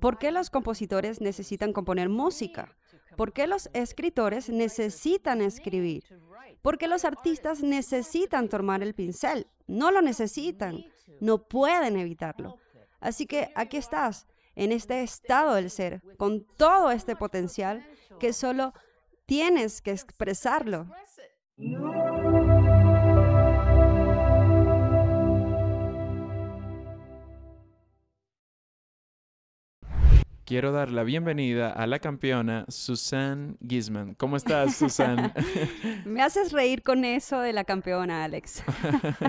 ¿Por qué los compositores necesitan componer música? ¿Por qué los escritores necesitan escribir? ¿Por qué los artistas necesitan tomar el pincel? No lo necesitan, no pueden evitarlo. Así que aquí estás, en este estado del ser, con todo este potencial que solo tienes que expresarlo. quiero dar la bienvenida a la campeona Susan Gisman. ¿Cómo estás, Susan? Me haces reír con eso de la campeona, Alex.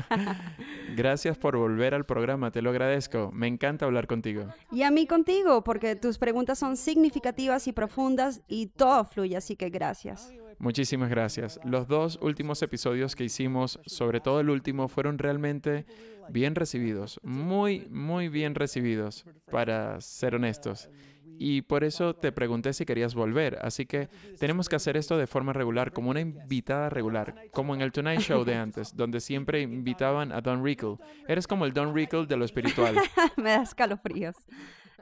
Gracias por volver al programa, te lo agradezco. Me encanta hablar contigo. Y a mí contigo, porque tus preguntas son significativas y profundas y todo fluye, así que gracias. Muchísimas gracias. Los dos últimos episodios que hicimos, sobre todo el último, fueron realmente bien recibidos, muy, muy bien recibidos, para ser honestos y por eso te pregunté si querías volver. Así que tenemos que hacer esto de forma regular, como una invitada regular, como en el Tonight Show de antes, donde siempre invitaban a Don Rickle. Eres como el Don Rickle de lo espiritual. Me da escalofríos.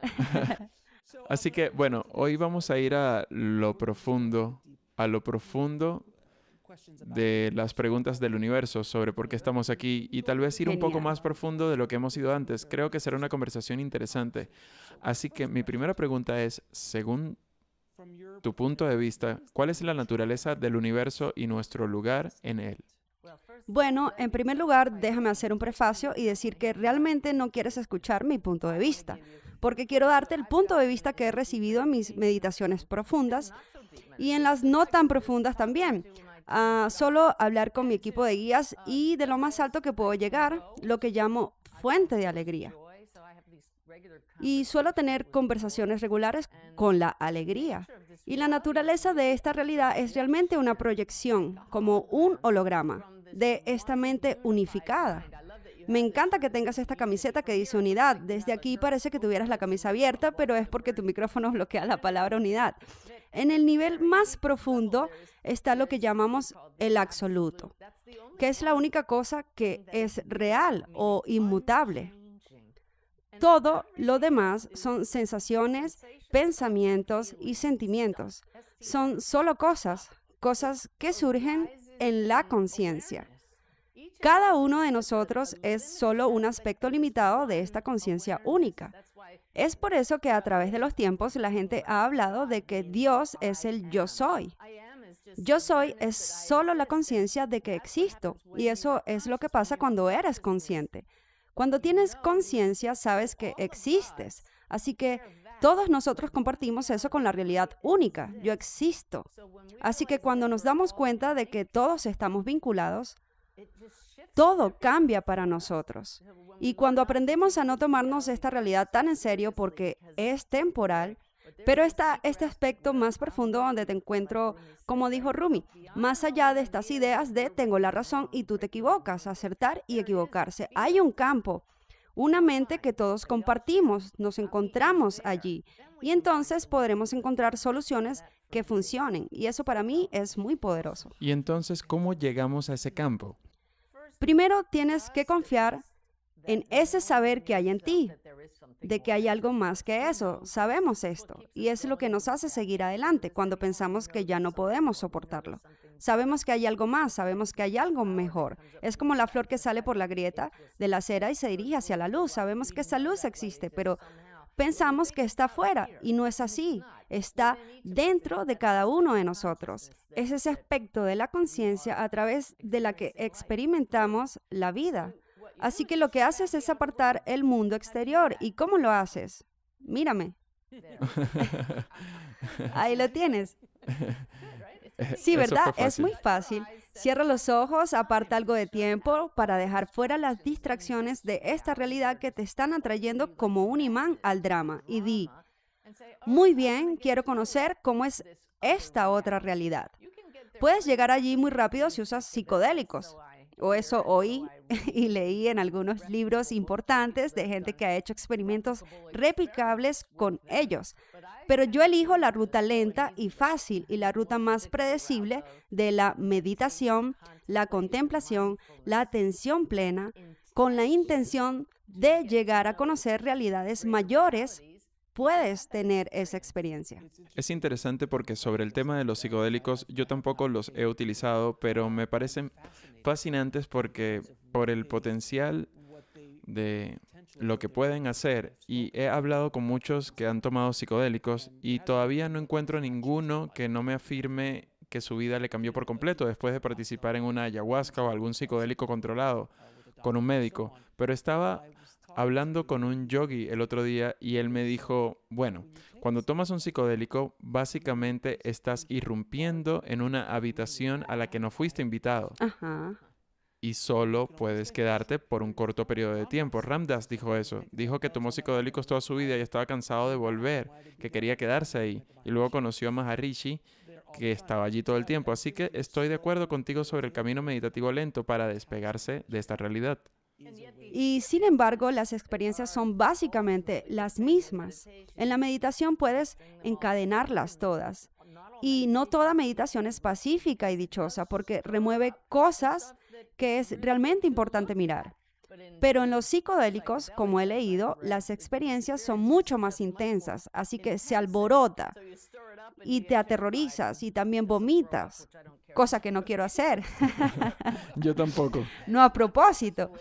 Así que, bueno, hoy vamos a ir a lo profundo, a lo profundo de las preguntas del universo sobre por qué estamos aquí y tal vez ir un poco más profundo de lo que hemos ido antes. Creo que será una conversación interesante. Así que mi primera pregunta es, según tu punto de vista, ¿cuál es la naturaleza del universo y nuestro lugar en él? Bueno, en primer lugar, déjame hacer un prefacio y decir que realmente no quieres escuchar mi punto de vista, porque quiero darte el punto de vista que he recibido en mis meditaciones profundas y en las no tan profundas también solo hablar con mi equipo de guías y de lo más alto que puedo llegar, lo que llamo fuente de alegría. Y suelo tener conversaciones regulares con la alegría. Y la naturaleza de esta realidad es realmente una proyección, como un holograma, de esta mente unificada. Me encanta que tengas esta camiseta que dice unidad. Desde aquí parece que tuvieras la camisa abierta, pero es porque tu micrófono bloquea la palabra unidad. En el nivel más profundo está lo que llamamos el absoluto, que es la única cosa que es real o inmutable. Todo lo demás son sensaciones, pensamientos y sentimientos. Son solo cosas, cosas que surgen en la conciencia. Cada uno de nosotros es solo un aspecto limitado de esta conciencia única. Es por eso que a través de los tiempos la gente ha hablado de que Dios es el yo soy. Yo soy es solo la conciencia de que existo y eso es lo que pasa cuando eres consciente. Cuando tienes conciencia sabes que existes, así que todos nosotros compartimos eso con la realidad única, yo existo. Así que cuando nos damos cuenta de que todos estamos vinculados, todo cambia para nosotros. Y cuando aprendemos a no tomarnos esta realidad tan en serio porque es temporal, pero está este aspecto más profundo donde te encuentro, como dijo Rumi, más allá de estas ideas de tengo la razón y tú te equivocas, acertar y equivocarse. Hay un campo, una mente que todos compartimos, nos encontramos allí y entonces podremos encontrar soluciones que funcionen. Y eso para mí es muy poderoso. Y entonces, ¿cómo llegamos a ese campo? Primero tienes que confiar en ese saber que hay en ti, de que hay algo más que eso. Sabemos esto y es lo que nos hace seguir adelante cuando pensamos que ya no podemos soportarlo. Sabemos que hay algo más, sabemos que hay algo mejor. Es como la flor que sale por la grieta de la acera y se dirige hacia la luz. Sabemos que esa luz existe, pero pensamos que está afuera y no es así está dentro de cada uno de nosotros. Es ese aspecto de la conciencia a través de la que experimentamos la vida. Así que lo que haces es apartar el mundo exterior. ¿Y cómo lo haces? Mírame. Ahí lo tienes. Sí, ¿verdad? Es muy fácil. Cierra los ojos, aparta algo de tiempo para dejar fuera las distracciones de esta realidad que te están atrayendo como un imán al drama y di, Oh, muy bien, quiero conocer cómo es esta otra realidad. Puedes llegar allí muy rápido si usas psicodélicos. O eso oí y leí en algunos libros importantes de gente que ha hecho experimentos replicables con ellos. Pero yo elijo la ruta lenta y fácil y la ruta más predecible de la meditación, la contemplación, la atención plena, con la intención de llegar a conocer realidades mayores puedes tener esa experiencia. Es interesante porque sobre el tema de los psicodélicos yo tampoco los he utilizado, pero me parecen fascinantes porque por el potencial de lo que pueden hacer y he hablado con muchos que han tomado psicodélicos y todavía no encuentro ninguno que no me afirme que su vida le cambió por completo después de participar en una ayahuasca o algún psicodélico controlado con un médico, pero estaba hablando con un yogi el otro día y él me dijo, bueno, cuando tomas un psicodélico, básicamente estás irrumpiendo en una habitación a la que no fuiste invitado. Y solo puedes quedarte por un corto periodo de tiempo. Ramdas dijo eso. Dijo que tomó psicodélicos toda su vida y estaba cansado de volver, que quería quedarse ahí. Y luego conoció a Maharishi, que estaba allí todo el tiempo. Así que estoy de acuerdo contigo sobre el camino meditativo lento para despegarse de esta realidad. Y sin embargo, las experiencias son básicamente las mismas. En la meditación puedes encadenarlas todas. Y no toda meditación es pacífica y dichosa porque remueve cosas que es realmente importante mirar. Pero en los psicodélicos, como he leído, las experiencias son mucho más intensas, así que se alborota y te aterrorizas y también vomitas, cosa que no quiero hacer. Yo tampoco. No a propósito.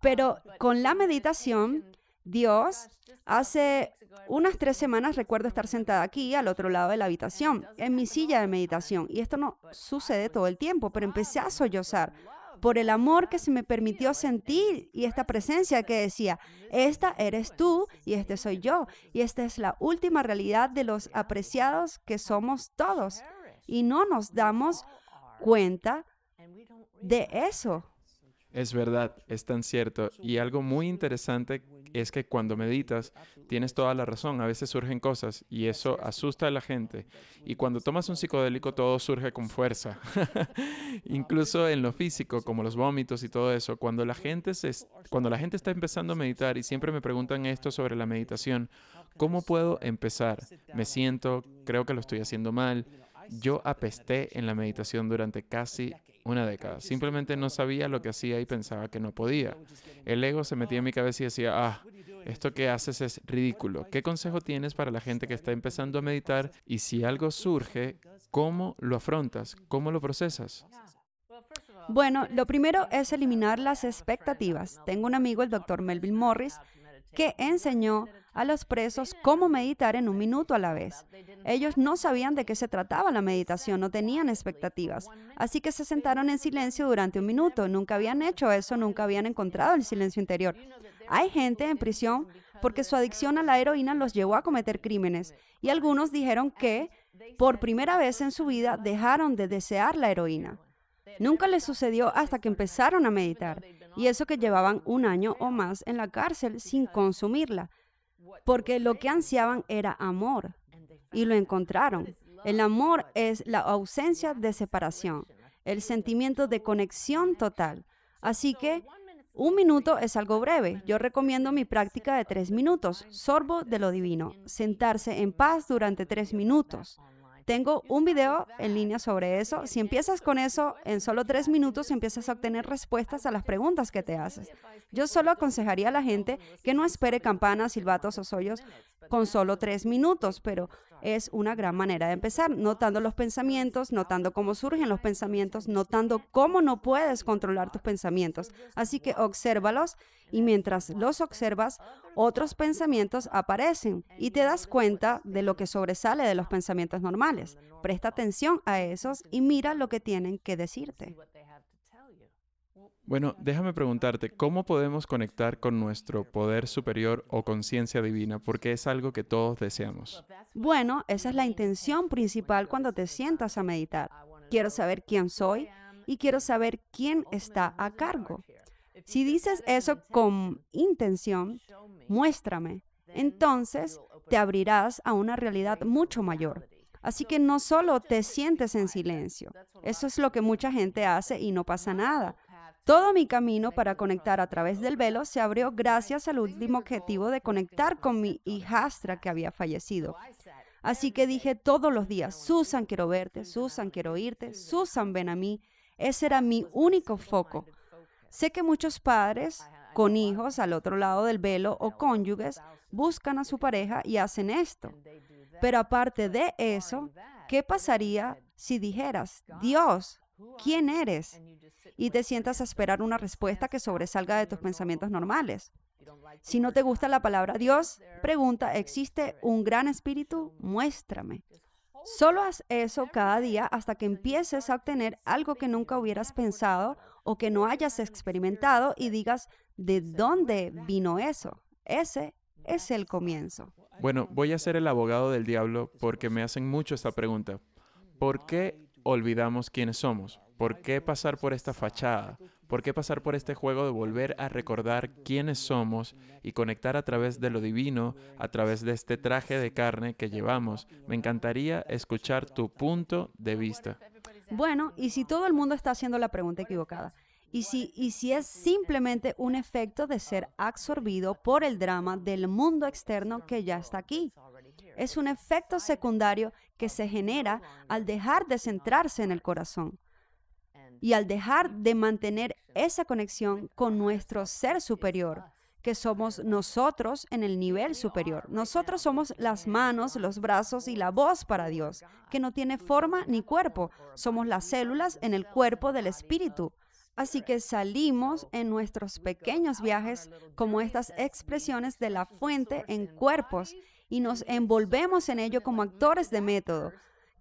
Pero con la meditación, Dios, hace unas tres semanas recuerdo estar sentada aquí, al otro lado de la habitación, en mi silla de meditación. Y esto no sucede todo el tiempo, pero empecé a sollozar por el amor que se me permitió sentir y esta presencia que decía, esta eres tú y este soy yo. Y esta es la última realidad de los apreciados que somos todos. Y no nos damos cuenta de eso. Es verdad, es tan cierto. Y algo muy interesante es que cuando meditas, tienes toda la razón, a veces surgen cosas y eso asusta a la gente. Y cuando tomas un psicodélico todo surge con fuerza. Incluso en lo físico, como los vómitos y todo eso, cuando la gente cuando la gente está empezando a meditar y siempre me preguntan esto sobre la meditación, ¿cómo puedo empezar? Me siento, creo que lo estoy haciendo mal. Yo apesté en la meditación durante casi una década. Simplemente no sabía lo que hacía y pensaba que no podía. El ego se metía en mi ah, cabeza y decía, ah, esto que haces es ridículo. ¿Qué consejo tienes para la gente que está empezando a meditar? Y si algo surge, ¿cómo lo afrontas? ¿Cómo lo procesas? Bueno, lo primero es eliminar las expectativas. Tengo un amigo, el doctor Melvin Morris, que enseñó a los presos cómo meditar en un minuto a la vez. Ellos no sabían de qué se trataba la meditación, no tenían expectativas, así que se sentaron en silencio durante un minuto. Nunca habían hecho eso, nunca habían encontrado el silencio interior. Hay gente en prisión porque su adicción a la heroína los llevó a cometer crímenes y algunos dijeron que, por primera vez en su vida, dejaron de desear la heroína. Nunca les sucedió hasta que empezaron a meditar, y eso que llevaban un año o más en la cárcel sin consumirla, porque lo que ansiaban era amor y lo encontraron. El amor es la ausencia de separación, el sentimiento de conexión total. Así que un minuto es algo breve. Yo recomiendo mi práctica de tres minutos, sorbo de lo divino, sentarse en paz durante tres minutos. Tengo un video en línea sobre eso. Si empiezas con eso, en solo tres minutos empiezas a obtener respuestas a las preguntas que te haces. Yo solo aconsejaría a la gente que no espere campanas, silbatos o sollos con solo tres minutos, pero es una gran manera de empezar, notando los pensamientos, notando cómo surgen los pensamientos, notando cómo no puedes controlar tus pensamientos. Así que obsérvalos y mientras los observas, otros pensamientos aparecen y te das cuenta de lo que sobresale de los pensamientos normales. Presta atención a esos y mira lo que tienen que decirte. Bueno, déjame preguntarte, ¿cómo podemos conectar con nuestro poder superior o conciencia divina? Porque es algo que todos deseamos. Bueno, esa es la intención principal cuando te sientas a meditar. Quiero saber quién soy y quiero saber quién está a cargo. Si dices eso con intención, muéstrame, entonces te abrirás a una realidad mucho mayor. Así que no solo te sientes en silencio, eso es lo que mucha gente hace y no pasa nada. Todo mi camino para conectar a través del velo se abrió gracias al último objetivo de conectar con mi hijastra que había fallecido. Así que dije todos los días, Susan, quiero verte, Susan, quiero oírte, Susan, ven a mí. Ese era mi único foco. Sé que muchos padres con hijos al otro lado del velo o cónyuges buscan a su pareja y hacen esto. Pero aparte de eso, ¿qué pasaría si dijeras, Dios, ¿quién eres? Y te sientas a esperar una respuesta que sobresalga de tus pensamientos normales. Si no te gusta la palabra Dios, pregunta, ¿existe un gran espíritu? Muéstrame. Solo haz eso cada día hasta que empieces a obtener algo que nunca hubieras pensado o que no hayas experimentado y digas de dónde vino eso. Ese es el comienzo. Bueno, voy a ser el abogado del diablo porque me hacen mucho esta pregunta. ¿Por qué olvidamos quiénes somos? ¿Por qué pasar por esta fachada? ¿Por qué pasar por este juego de volver a recordar quiénes somos y conectar a través de lo divino, a través de este traje de carne que llevamos? Me encantaría escuchar tu punto de vista. Bueno, ¿y si todo el mundo está haciendo la pregunta equivocada? ¿Y si, y si es simplemente un efecto de ser absorbido por el drama del mundo externo que ya está aquí? Es un efecto secundario que se genera al dejar de centrarse en el corazón y al dejar de mantener esa conexión con nuestro ser superior que somos nosotros en el nivel superior. Nosotros somos las manos, los brazos y la voz para Dios, que no tiene forma ni cuerpo. Somos las células en el cuerpo del Espíritu. Así que salimos en nuestros pequeños viajes como estas expresiones de la fuente en cuerpos y nos envolvemos en ello como actores de método,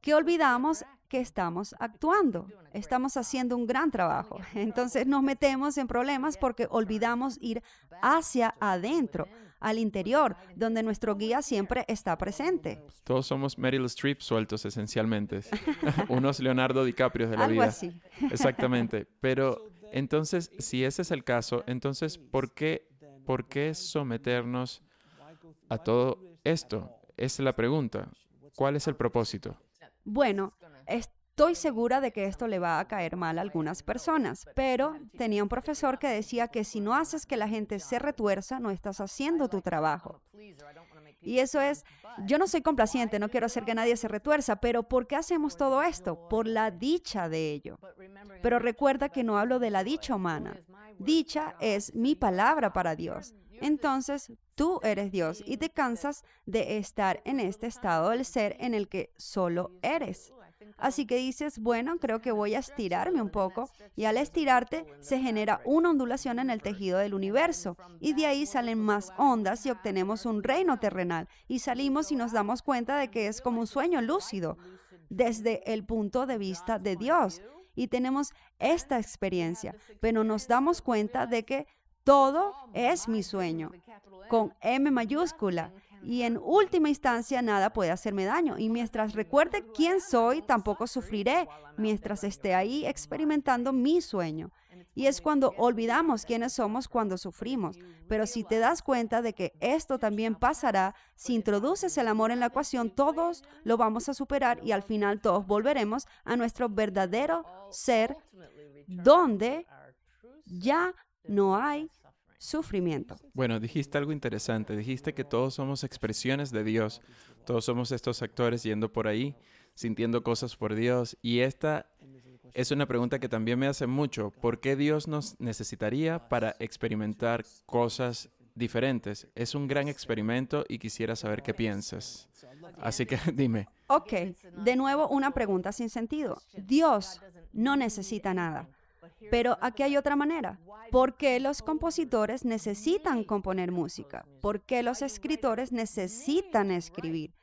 que olvidamos que estamos actuando, estamos haciendo un gran trabajo. Entonces nos metemos en problemas porque olvidamos ir hacia adentro, al interior, donde nuestro guía siempre está presente. Todos somos Meryl Streep sueltos esencialmente, unos Leonardo DiCaprio de la Algo vida. Exactamente, pero entonces, si ese es el caso, entonces, ¿por qué, ¿por qué someternos a todo esto? es la pregunta. ¿Cuál es el propósito? Bueno, Estoy segura de que esto le va a caer mal a algunas personas, pero tenía un profesor que decía que si no haces que la gente se retuerza, no estás haciendo tu trabajo. Y eso es, yo no soy complaciente, no quiero hacer que nadie se retuerza, pero ¿por qué hacemos todo esto? Por la dicha de ello. Pero recuerda que no hablo de la dicha humana. Dicha es mi palabra para Dios. Entonces, tú eres Dios y te cansas de estar en este estado del ser en el que solo eres. Así que dices, bueno, creo que voy a estirarme un poco y al estirarte se genera una ondulación en el tejido del universo y de ahí salen más ondas y obtenemos un reino terrenal y salimos y nos damos cuenta de que es como un sueño lúcido desde el punto de vista de Dios y tenemos esta experiencia, pero nos damos cuenta de que todo es mi sueño, con M mayúscula. Y en última instancia, nada puede hacerme daño. Y mientras recuerde quién soy, tampoco sufriré mientras esté ahí experimentando mi sueño. Y es cuando olvidamos quiénes somos cuando sufrimos. Pero si te das cuenta de que esto también pasará, si introduces el amor en la ecuación, todos lo vamos a superar y al final todos volveremos a nuestro verdadero ser, donde ya no hay sufrimiento. Bueno, dijiste algo interesante, dijiste que todos somos expresiones de Dios, todos somos estos actores yendo por ahí, sintiendo cosas por Dios, y esta es una pregunta que también me hace mucho, ¿por qué Dios nos necesitaría para experimentar cosas diferentes. Es un gran experimento y quisiera saber qué piensas. Así que dime. Ok, de nuevo una pregunta sin sentido. Dios no necesita nada. Pero aquí hay otra manera. ¿Por qué los compositores necesitan componer música? ¿Por qué los escritores necesitan escribir?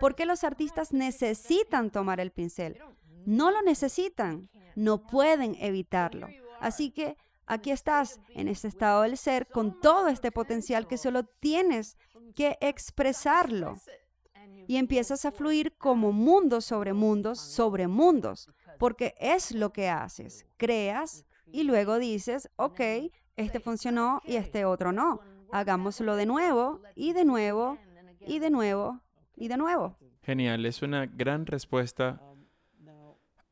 ¿Por qué los artistas necesitan tomar el pincel? No lo necesitan, no pueden evitarlo. Así que aquí estás, en este estado del ser, con todo este potencial que solo tienes que expresarlo. Y empiezas a fluir como mundos sobre mundos sobre mundos porque es lo que haces, creas y luego dices, ok, este funcionó y este otro no, hagámoslo de nuevo y de nuevo y de nuevo y de nuevo. Genial, es una gran respuesta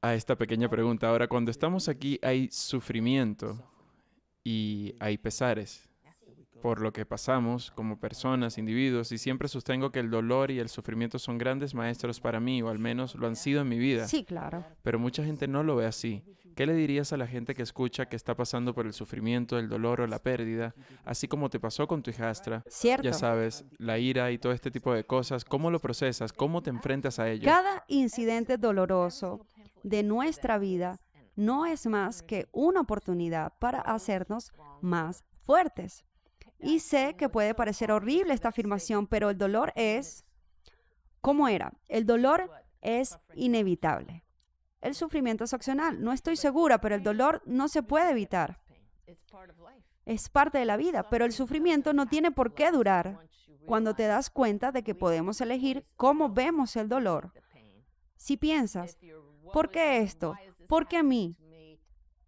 a esta pequeña pregunta. Ahora, cuando estamos aquí hay sufrimiento y hay pesares por lo que pasamos como personas, individuos, y siempre sostengo que el dolor y el sufrimiento son grandes maestros para mí, o al menos lo han sido en mi vida. Sí, claro. Pero mucha gente no lo ve así. ¿Qué le dirías a la gente que escucha que está pasando por el sufrimiento, el dolor o la pérdida, así como te pasó con tu hijastra? Cierto. Ya sabes, la ira y todo este tipo de cosas, ¿cómo lo procesas? ¿Cómo te enfrentas a ello? Cada incidente doloroso de nuestra vida no es más que una oportunidad para hacernos más fuertes. Y sé que puede parecer horrible esta afirmación, pero el dolor es... ¿Cómo era? El dolor es inevitable. El sufrimiento es opcional. No estoy segura, pero el dolor no se puede evitar. Es parte de la vida, pero el sufrimiento no tiene por qué durar cuando te das cuenta de que podemos elegir cómo vemos el dolor. Si piensas, ¿por qué esto? ¿Por qué a mí?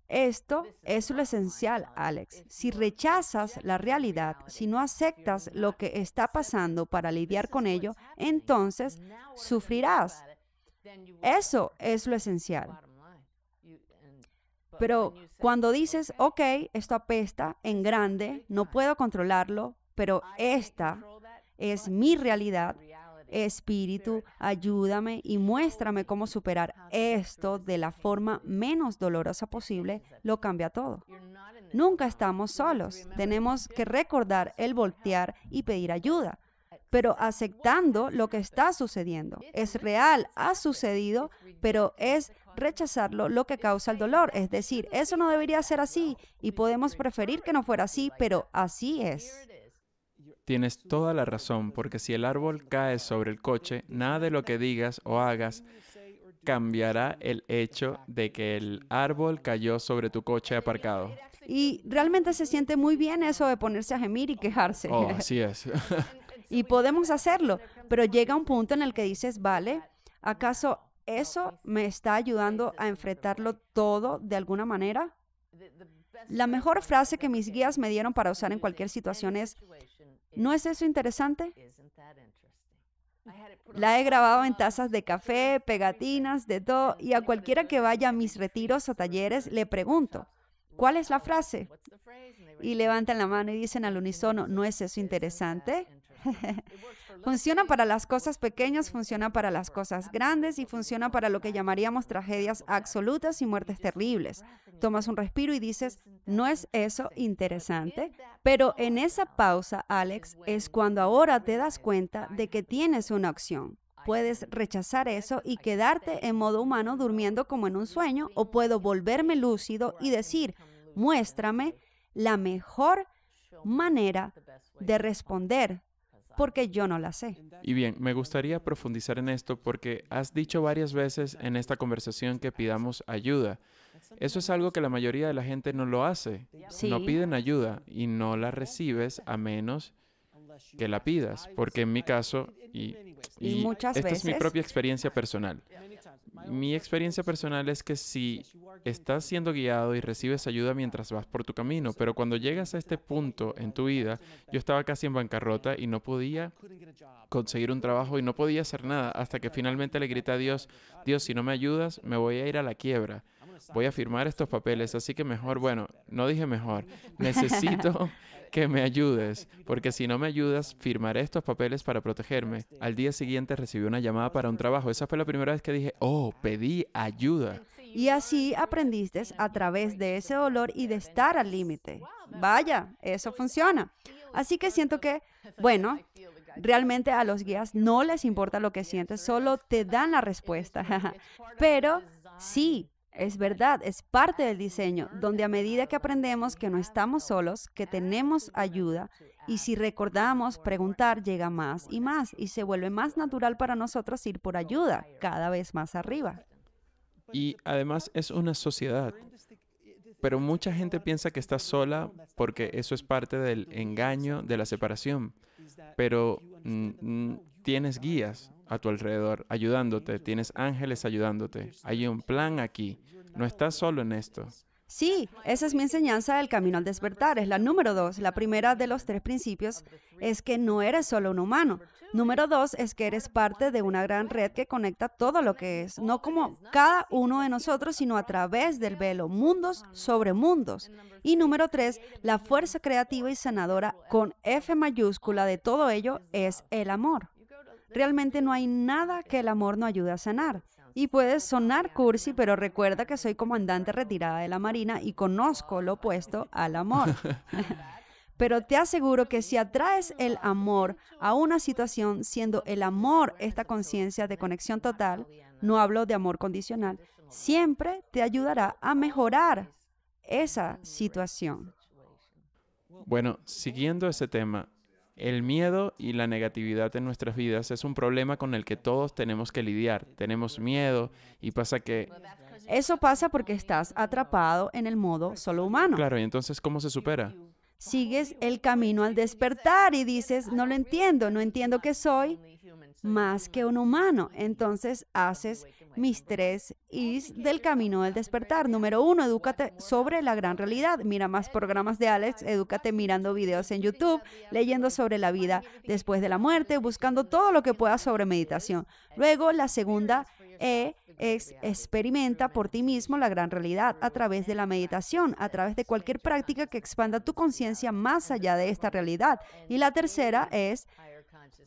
Esto es lo esencial, Alex. Si rechazas la realidad, si no aceptas lo que está pasando para lidiar con ello, entonces sufrirás. Eso es lo esencial. Pero cuando dices, ok, esto apesta en grande, no puedo controlarlo, pero esta es mi realidad, Espíritu, ayúdame y muéstrame cómo superar esto de la forma menos dolorosa posible, lo cambia todo. Nunca estamos solos. Tenemos que recordar el voltear y pedir ayuda pero aceptando lo que está sucediendo. Es real, ha sucedido, pero es rechazarlo lo que causa el dolor. Es decir, eso no debería ser así y podemos preferir que no fuera así, pero así es. Tienes toda la razón, porque si el árbol cae sobre el coche, nada de lo que digas o hagas cambiará el hecho de que el árbol cayó sobre tu coche aparcado. Y realmente se siente muy bien eso de ponerse a gemir y quejarse. Oh, así es. y podemos hacerlo, pero llega un punto en el que dices, vale, ¿acaso eso me está ayudando a enfrentarlo todo de alguna manera? La mejor frase que mis guías me dieron para usar en cualquier situación es, ¿No es eso interesante? La he grabado en tazas de café, pegatinas, de todo, y a cualquiera que vaya a mis retiros o talleres le pregunto, ¿cuál es la frase? Y levantan la mano y dicen al unísono, ¿no es eso interesante? Funciona para las cosas pequeñas, funciona para las cosas grandes y funciona para lo que llamaríamos tragedias absolutas y muertes terribles. Tomas un respiro y dices, no es eso interesante, pero en esa pausa, Alex, es cuando ahora te das cuenta de que tienes una opción. Puedes rechazar eso y quedarte en modo humano durmiendo como en un sueño o puedo volverme lúcido y decir, muéstrame la mejor manera de responder porque yo no la sé. Y bien, me gustaría profundizar en esto porque has dicho varias veces en esta conversación que pidamos ayuda. Eso es algo que la mayoría de la gente no lo hace. No piden ayuda y no la recibes a menos que la pidas, porque en mi caso, y, y, esta es mi propia experiencia personal, mi experiencia personal es que si estás siendo guiado y recibes ayuda mientras vas por tu camino, pero cuando llegas a este punto en tu vida, yo estaba casi en bancarrota y no podía conseguir un trabajo y no podía hacer nada hasta que finalmente le grité a Dios, Dios, si no me ayudas, me voy a ir a la quiebra voy a firmar estos papeles, así que mejor, bueno, no dije mejor, necesito que me ayudes, porque si no me ayudas, firmaré estos papeles para protegerme. Al día siguiente recibí una llamada para un trabajo. Esa fue la primera vez que dije, oh, pedí ayuda. Y así aprendiste a través de ese dolor y de estar al límite. Vaya, eso funciona. Así que siento que, bueno, realmente a los guías no les importa lo que sientes, solo te dan la respuesta. Pero sí, es verdad, es parte del diseño, donde a medida que aprendemos que no estamos solos, que tenemos ayuda, y si recordamos, preguntar llega más y más, y se vuelve más natural para nosotros ir por ayuda, cada vez más arriba. Y además es una sociedad, pero mucha gente piensa que está sola porque eso es parte del engaño de la separación, pero tienes guías a tu alrededor ayudándote, tienes ángeles ayudándote. Hay un plan aquí. No estás solo en esto. Sí, esa es mi enseñanza del camino al despertar. Es la número dos. La primera de los tres principios es que no eres solo un humano. Número dos es que eres parte de una gran red que conecta todo lo que es, no como cada uno de nosotros, sino a través del velo, mundos sobre mundos. Y número tres, la fuerza creativa y sanadora con F mayúscula de todo ello es el amor. Realmente no hay nada que el amor no ayude a sanar. Y puedes sonar cursi, pero recuerda que soy comandante retirada de la Marina y conozco lo opuesto al amor. pero te aseguro que si atraes el amor a una situación, siendo el amor esta conciencia de conexión total, no hablo de amor condicional, siempre te ayudará a mejorar esa situación. Bueno, siguiendo ese tema, el miedo y la negatividad en nuestras vidas es un problema con el que todos tenemos que lidiar. Tenemos miedo y pasa que... Eso pasa porque estás atrapado en el modo solo humano. Claro, y entonces ¿cómo se supera? sigues el camino al despertar y dices, no lo entiendo, no entiendo que soy más que un humano. Entonces haces mis tres is del camino al despertar. Número uno, edúcate sobre la gran realidad. Mira más programas de Alex, edúcate mirando videos en YouTube, leyendo sobre la vida después de la muerte, buscando todo lo que puedas sobre meditación. Luego, la segunda eh, e es experimenta por ti mismo la gran realidad a través de la meditación, a través de cualquier práctica que expanda tu conciencia más allá de esta realidad. Y la tercera es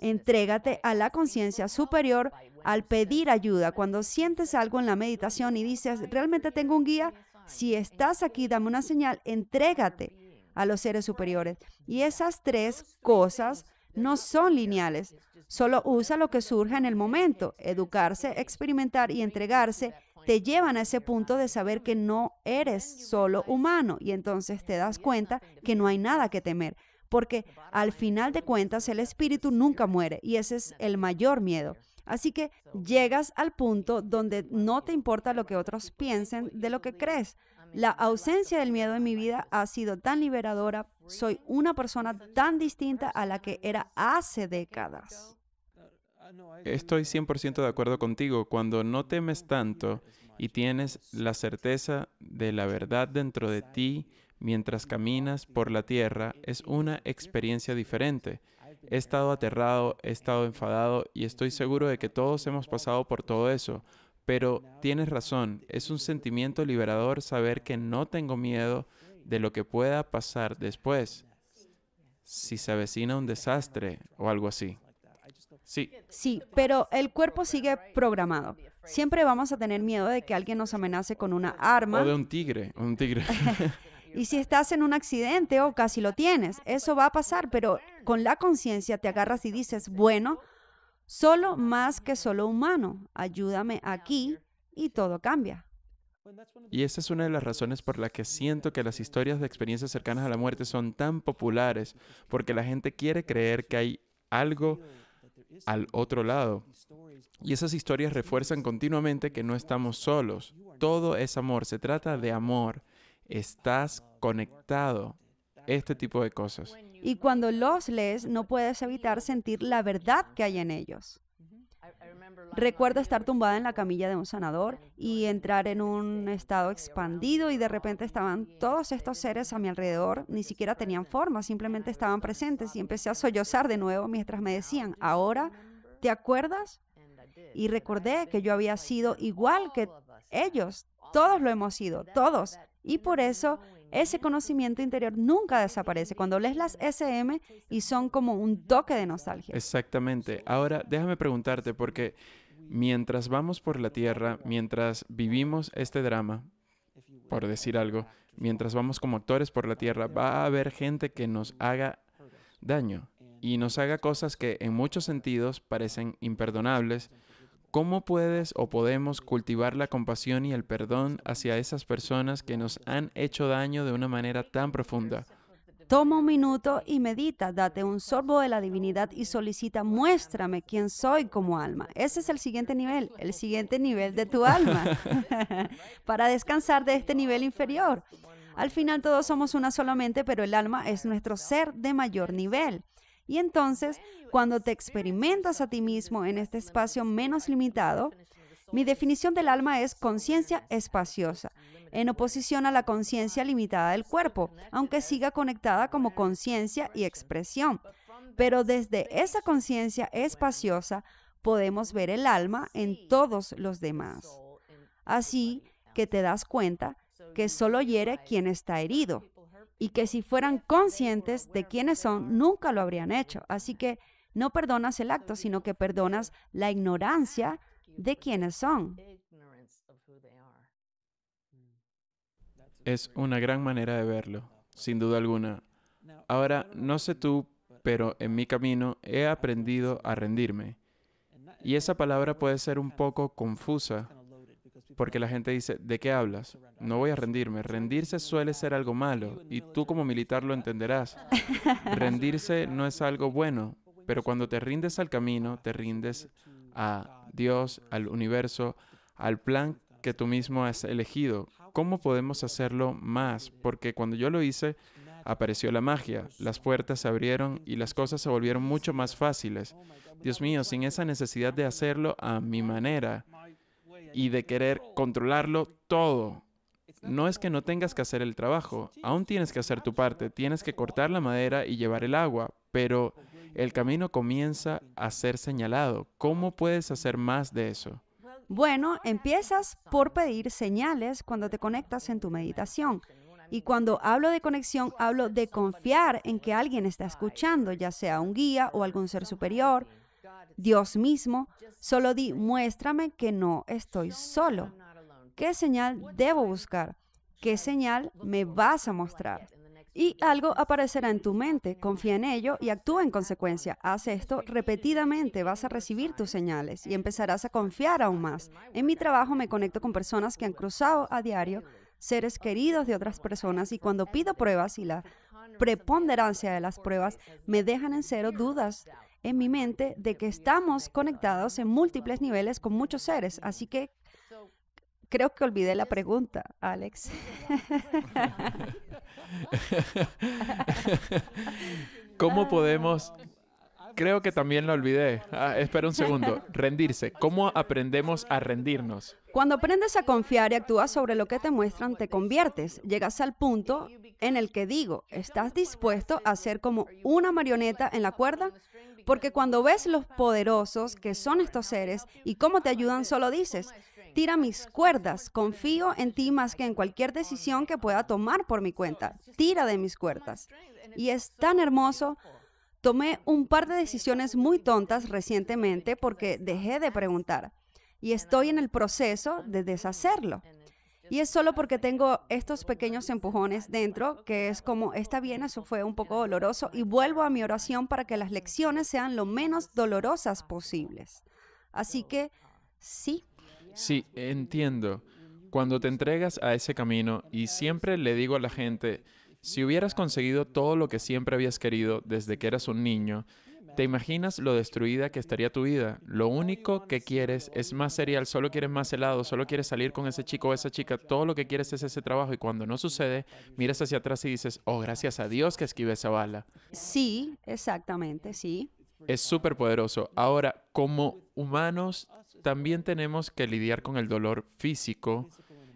Entrégate a la conciencia superior al pedir ayuda. Cuando sientes algo en la meditación y dices, realmente tengo un guía, si estás aquí, dame una señal, entrégate a los seres superiores. Y esas tres cosas no son lineales. Solo usa lo que surge en el momento. Educarse, experimentar y entregarse te llevan a ese punto de saber que no eres solo humano y entonces te das cuenta que no hay nada que temer, porque al final de cuentas el espíritu nunca muere y ese es el mayor miedo. Así que llegas al punto donde no te importa lo que otros piensen de lo que crees, la ausencia del miedo en mi vida ha sido tan liberadora. Soy una persona tan distinta a la que era hace décadas. Estoy 100% de acuerdo contigo. Cuando no temes tanto y tienes la certeza de la verdad dentro de ti mientras caminas por la tierra, es una experiencia diferente. He estado aterrado, he estado enfadado y estoy seguro de que todos hemos pasado por todo eso. Pero tienes razón, es un sentimiento liberador saber que no tengo miedo de lo que pueda pasar después, si se avecina un desastre o algo así. Sí. Sí, pero el cuerpo sigue programado. Siempre vamos a tener miedo de que alguien nos amenace con una arma. O de un tigre, un tigre. y si estás en un accidente o casi lo tienes, eso va a pasar, pero con la conciencia te agarras y dices, bueno, Solo más que solo humano. Ayúdame aquí y todo cambia. Y esa es una de las razones por las que siento que las historias de experiencias cercanas a la muerte son tan populares, porque la gente quiere creer que hay algo al otro lado. Y esas historias refuerzan continuamente que no estamos solos. Todo es amor, se trata de amor. Estás conectado este tipo de cosas. Y cuando los lees, no puedes evitar sentir la verdad que hay en ellos. Mm-hmm. Recuerdo estar tumbada en la camilla de un sanador y entrar en un estado expandido y de repente estaban todos estos seres a mi alrededor, ni siquiera tenían forma, simplemente estaban presentes y empecé a sollozar de nuevo mientras me decían, ahora, ¿te acuerdas? Y recordé que yo había sido igual que ellos, todos lo hemos sido, todos. Y por eso ese conocimiento interior nunca desaparece. Cuando lees las SM y son como un toque de nostalgia. Exactamente. Ahora, déjame preguntarte, porque mientras vamos por la tierra, mientras vivimos este drama, por decir algo, mientras vamos como actores por la tierra, va a haber gente que nos haga daño y nos haga cosas que en muchos sentidos parecen imperdonables ¿Cómo puedes o podemos cultivar la compasión y el perdón hacia esas personas que nos han hecho daño de una manera tan profunda? Toma un minuto y medita, date un sorbo de la divinidad y solicita, muéstrame quién soy como alma. Ese es el siguiente nivel, el siguiente nivel de tu alma, para descansar de este nivel inferior. Al final todos somos una solamente, pero el alma es nuestro ser de mayor nivel. Y entonces, cuando te experimentas a ti mismo en este espacio menos limitado, mi definición del alma es conciencia espaciosa, en oposición a la conciencia limitada del cuerpo, aunque siga conectada como conciencia y expresión. Pero desde esa conciencia espaciosa podemos ver el alma en todos los demás. Así que te das cuenta que solo hiere quien está herido y que si fueran conscientes de quiénes son, nunca lo habrían hecho. Así que no perdonas el acto, sino que perdonas la ignorancia de quiénes son. Es una gran manera de verlo, sin duda alguna. Ahora, no sé tú, pero en mi camino he aprendido a rendirme. Y esa palabra puede ser un poco confusa, porque la gente dice, ¿de qué hablas? No voy a rendirme. Rendirse suele ser algo malo y tú como militar lo entenderás. Rendirse no es algo bueno, pero cuando te rindes al camino, te rindes a Dios, al universo, al plan que tú mismo has elegido. ¿Cómo podemos hacerlo más? Porque cuando yo lo hice, apareció la magia, las puertas se abrieron y las cosas se volvieron mucho más fáciles. Dios mío, sin esa necesidad de hacerlo a mi manera, y de querer controlarlo todo. No es que no tengas que hacer el trabajo, aún tienes que hacer tu parte, tienes que cortar la madera y llevar el agua, pero el camino comienza a ser señalado. ¿Cómo puedes hacer más de eso? Bueno, empiezas por pedir señales cuando te conectas en tu meditación. Y cuando hablo de conexión, hablo de confiar en que alguien está escuchando, ya sea un guía o algún ser superior Dios mismo, solo di, muéstrame que no estoy solo. ¿Qué señal debo buscar? ¿Qué señal me vas a mostrar? Y algo aparecerá en tu mente, confía en ello y actúa en consecuencia. Haz esto repetidamente, vas a recibir tus señales y empezarás a confiar aún más. En mi trabajo me conecto con personas que han cruzado a diario seres queridos de otras personas y cuando pido pruebas y la preponderancia de las pruebas me dejan en cero dudas en mi mente de que estamos conectados en múltiples niveles con muchos seres. Así que creo que olvidé la pregunta, Alex. ¿Cómo podemos... Creo que también la olvidé. Ah, espera un segundo. Rendirse. ¿Cómo aprendemos a rendirnos? Cuando aprendes a confiar y actúas sobre lo que te muestran, te conviertes. Llegas al punto en el que digo, ¿estás dispuesto a ser como una marioneta en la cuerda? Porque cuando ves los poderosos que son estos seres y cómo te ayudan, solo dices, tira mis cuerdas, confío en ti más que en cualquier decisión que pueda tomar por mi cuenta, tira de mis cuerdas. Y es tan hermoso. Tomé un par de decisiones muy tontas recientemente porque dejé de preguntar y estoy en el proceso de deshacerlo. Y es solo porque tengo estos pequeños empujones dentro, que es como, está bien, eso fue un poco doloroso, y vuelvo a mi oración para que las lecciones sean lo menos dolorosas posibles. Así que, sí. Sí, entiendo. Cuando te entregas a ese camino, y siempre le digo a la gente, si hubieras conseguido todo lo que siempre habías querido desde que eras un niño, ¿Te imaginas lo destruida que estaría tu vida? Lo único que quieres es más cereal, solo quieres más helado, solo quieres salir con ese chico o esa chica, todo lo que quieres es ese trabajo y cuando no sucede, miras hacia atrás y dices, oh, gracias a Dios que esquivé esa bala. Sí, exactamente, sí. Es súper poderoso. Ahora, como humanos, también tenemos que lidiar con el dolor físico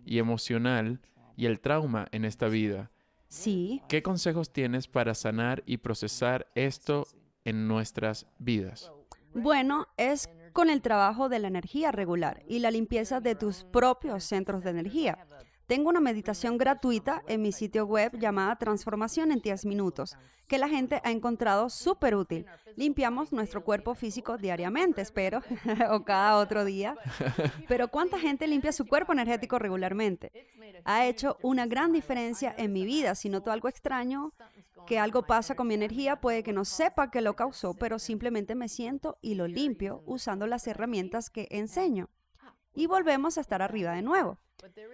y emocional y el trauma en esta vida. Sí. ¿Qué consejos tienes para sanar y procesar esto en nuestras vidas? Bueno, es con el trabajo de la energía regular y la limpieza de tus propios centros de energía. Tengo una meditación gratuita en mi sitio web llamada Transformación en 10 minutos, que la gente ha encontrado súper útil. Limpiamos nuestro cuerpo físico diariamente, espero, o cada otro día. Pero ¿cuánta gente limpia su cuerpo energético regularmente? Ha hecho una gran diferencia en mi vida. Si noto algo extraño, que algo pasa con mi energía, puede que no sepa que lo causó, pero simplemente me siento y lo limpio usando las herramientas que enseño. Y volvemos a estar arriba de nuevo.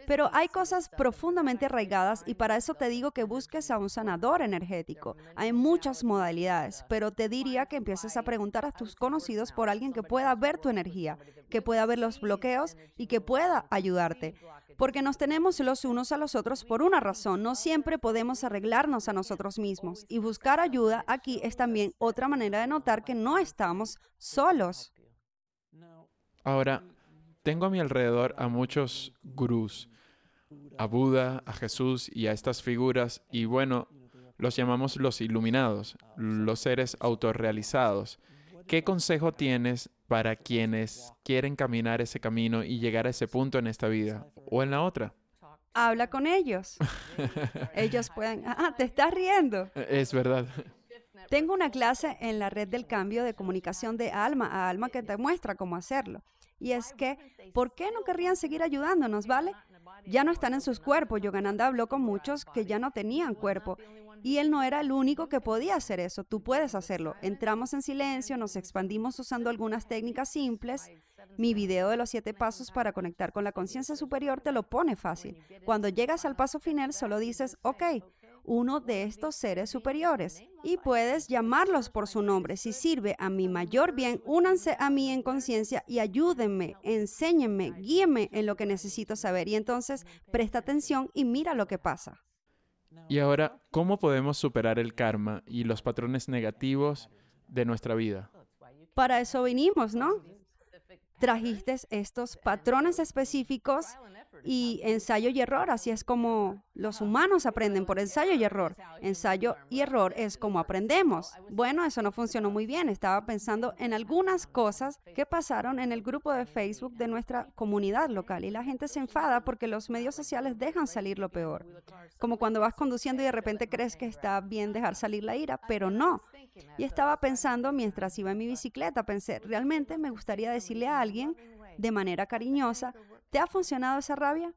Pero hay cosas profundamente arraigadas y para eso te digo que busques a un sanador energético. Hay muchas modalidades, pero te diría que empieces a preguntar a tus conocidos por alguien que pueda ver tu energía, que pueda ver los bloqueos y que pueda ayudarte porque nos tenemos los unos a los otros por una razón. No siempre podemos arreglarnos a nosotros mismos y buscar ayuda aquí es también otra manera de notar que no estamos solos. Ahora, tengo a mi alrededor a muchos gurús, a Buda, a Jesús y a estas figuras y bueno, los llamamos los iluminados, los seres autorrealizados. ¿Qué consejo tienes para quienes quieren caminar ese camino y llegar a ese punto en esta vida o en la otra? Habla con ellos. ellos pueden... Ah, ah, te estás riendo. Es verdad. Tengo una clase en la red del cambio de comunicación de alma a alma que te muestra cómo hacerlo. Y es que, ¿por qué no querrían seguir ayudándonos, vale? Ya no están en sus cuerpos. Yogananda habló con muchos que ya no tenían cuerpo. Y él no era el único que podía hacer eso, tú puedes hacerlo. Entramos en silencio, nos expandimos usando algunas técnicas simples. Mi video de los siete pasos para conectar con la conciencia superior te lo pone fácil. Cuando llegas al paso final, solo dices, ok, uno de estos seres superiores y puedes llamarlos por su nombre. Si sirve a mi mayor bien, únanse a mí en conciencia y ayúdenme, enséñenme, guíenme en lo que necesito saber. Y entonces presta atención y mira lo que pasa. Y ahora, ¿cómo podemos superar el karma y los patrones negativos de nuestra vida? Para eso vinimos, ¿no? Trajiste estos patrones específicos y ensayo y error, así es como los humanos aprenden por ensayo y error. Ensayo y error es como aprendemos. Bueno, eso no funcionó muy bien. Estaba pensando en algunas cosas que pasaron en el grupo de Facebook de nuestra comunidad local y la gente se enfada porque los medios sociales dejan salir lo peor. Como cuando vas conduciendo y de repente crees que está bien dejar salir la ira, pero no. Y estaba pensando mientras iba en mi bicicleta, pensé, realmente me gustaría decirle a alguien de manera cariñosa, ¿Te ha funcionado esa rabia?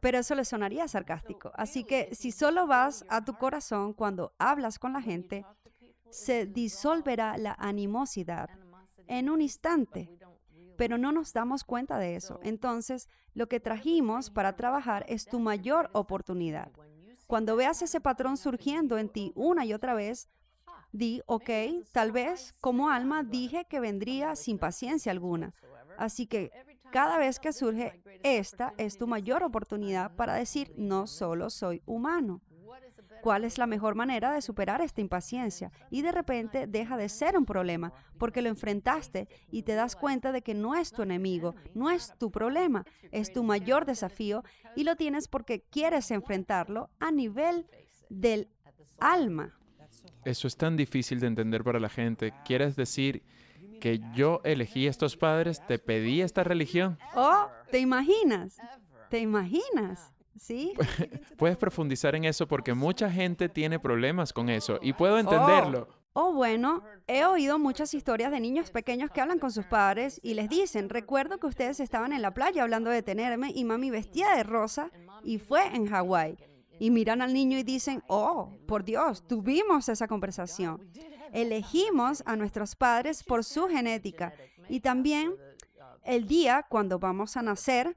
Pero eso le sonaría sarcástico. Así que si solo vas a tu corazón cuando hablas con la gente, se disolverá la animosidad en un instante. Pero no nos damos cuenta de eso. Entonces, lo que trajimos para trabajar es tu mayor oportunidad. Cuando veas ese patrón surgiendo en ti una y otra vez, di, ok, tal vez como alma dije que vendría sin paciencia alguna. Así que cada vez que surge esta es tu mayor oportunidad para decir, no solo soy humano. ¿Cuál es la mejor manera de superar esta impaciencia? Y de repente deja de ser un problema porque lo enfrentaste y te das cuenta de que no es tu enemigo, no es tu problema, es tu mayor desafío y lo tienes porque quieres enfrentarlo a nivel del alma. Eso es tan difícil de entender para la gente. Quieres decir que yo elegí estos padres, te pedí esta religión. Oh, ¿te imaginas? ¿Te imaginas? ¿Sí? Puedes profundizar en eso porque mucha gente tiene problemas con eso y puedo oh. entenderlo. Oh. bueno, he oído muchas historias de niños pequeños que hablan con sus padres y les dicen, recuerdo que ustedes estaban en la playa hablando de tenerme y mami vestía de rosa y fue en Hawái y miran al niño y dicen, oh, por Dios, tuvimos esa conversación. Elegimos a nuestros padres por su genética y también el día cuando vamos a nacer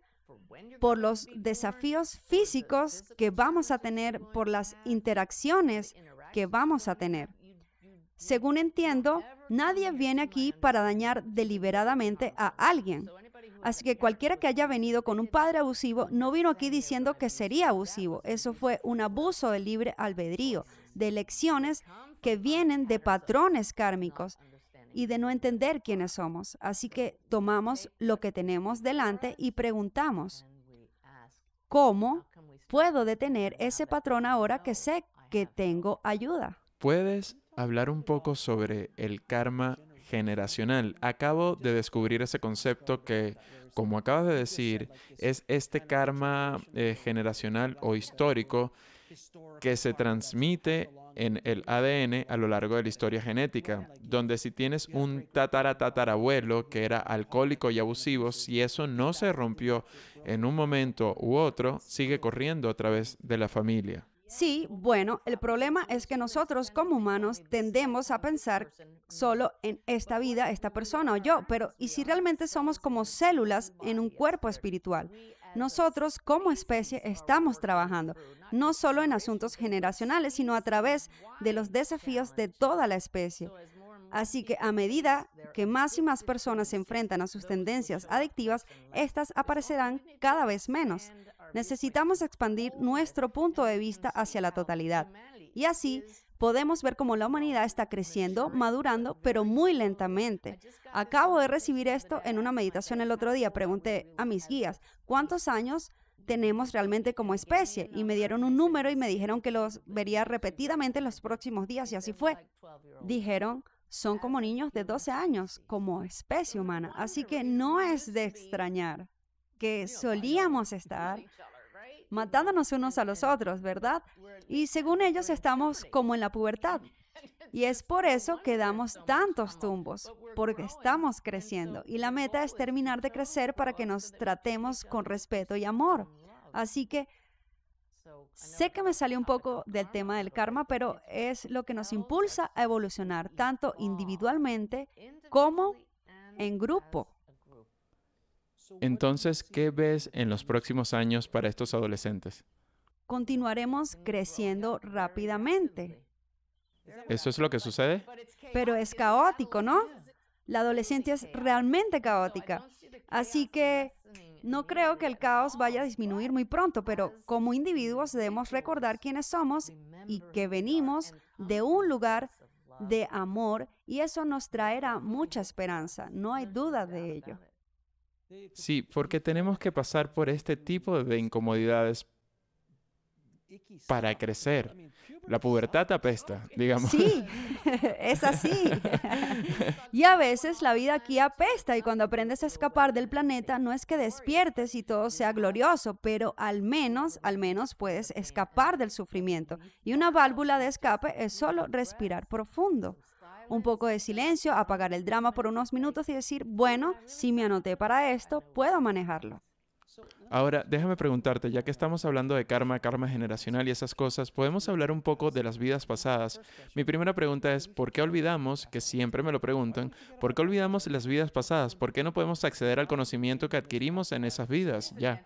por los desafíos físicos que vamos a tener, por las interacciones que vamos a tener. Según entiendo, nadie viene aquí para dañar deliberadamente a alguien. Así que cualquiera que haya venido con un padre abusivo no vino aquí diciendo que sería abusivo. Eso fue un abuso de libre albedrío, de elecciones que vienen de patrones kármicos y de no entender quiénes somos. Así que tomamos lo que tenemos delante y preguntamos, ¿cómo puedo detener ese patrón ahora que sé que tengo ayuda? ¿Puedes hablar un poco sobre el karma generacional. Acabo de descubrir ese concepto que, como acabas de decir, es este karma eh, generacional o histórico que se transmite en el ADN a lo largo de la historia genética, donde si tienes un tatara tatarabuelo que era alcohólico y abusivo, si eso no se rompió en un momento u otro, sigue corriendo a través de la familia. Sí, bueno, el problema es que nosotros como humanos tendemos a pensar solo en esta vida, esta persona o yo, pero ¿y si realmente somos como células en un cuerpo espiritual? Nosotros como especie estamos trabajando, no solo en asuntos generacionales, sino a través de los desafíos de toda la especie. Así que a medida que más y más personas se enfrentan a sus tendencias adictivas, estas aparecerán cada vez menos. Necesitamos expandir nuestro punto de vista hacia la totalidad. Y así podemos ver cómo la humanidad está creciendo, madurando, pero muy lentamente. Acabo de recibir esto en una meditación el otro día. Pregunté a mis guías, ¿cuántos años tenemos realmente como especie? Y me dieron un número y me dijeron que los vería repetidamente en los próximos días y así fue. Dijeron, son como niños de 12 años, como especie humana. Así que no es de extrañar que solíamos estar matándonos unos a los otros, ¿verdad? Y según ellos estamos como en la pubertad. Y es por eso que damos tantos tumbos, porque estamos creciendo. Y la meta es terminar de crecer para que nos tratemos con respeto y amor. Así que sé que me sale un poco del tema del karma, pero es lo que nos impulsa a evolucionar, tanto individualmente como en grupo. Entonces, ¿qué ves en los próximos años para estos adolescentes? Continuaremos creciendo rápidamente. ¿Eso es lo que sucede? Pero es caótico, ¿no? La adolescencia es realmente caótica. Así que no creo que el caos vaya a disminuir muy pronto, pero como individuos debemos recordar quiénes somos y que venimos de un lugar de amor y eso nos traerá mucha esperanza, no hay duda de ello. Sí, porque tenemos que pasar por este tipo de incomodidades para crecer. La pubertad apesta, digamos. Sí, es así. Y a veces la vida aquí apesta y cuando aprendes a escapar del planeta no es que despiertes y todo sea glorioso, pero al menos, al menos puedes escapar del sufrimiento. Y una válvula de escape es solo respirar profundo un poco de silencio, apagar el drama por unos minutos y decir, bueno, si me anoté para esto, puedo manejarlo. Ahora, déjame preguntarte, ya que estamos hablando de karma, karma generacional y esas cosas, podemos hablar un poco de las vidas pasadas. Mi primera pregunta es, ¿por qué olvidamos, que siempre me lo preguntan, ¿por qué olvidamos las vidas pasadas? ¿Por qué no podemos acceder al conocimiento que adquirimos en esas vidas? Ya.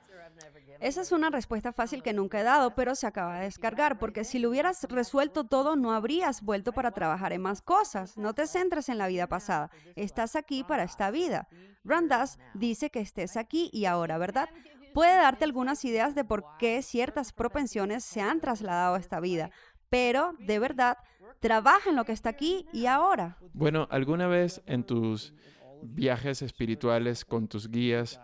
Esa es una respuesta fácil que nunca he dado, pero se acaba de descargar, porque si lo hubieras resuelto todo, no habrías vuelto para trabajar en más cosas. No te centres en la vida pasada. Estás aquí para esta vida. Randas dice que estés aquí y ahora, ¿verdad? Puede darte algunas ideas de por qué ciertas propensiones se han trasladado a esta vida, pero de verdad, trabaja en lo que está aquí y ahora. Bueno, ¿alguna vez en tus viajes espirituales con tus guías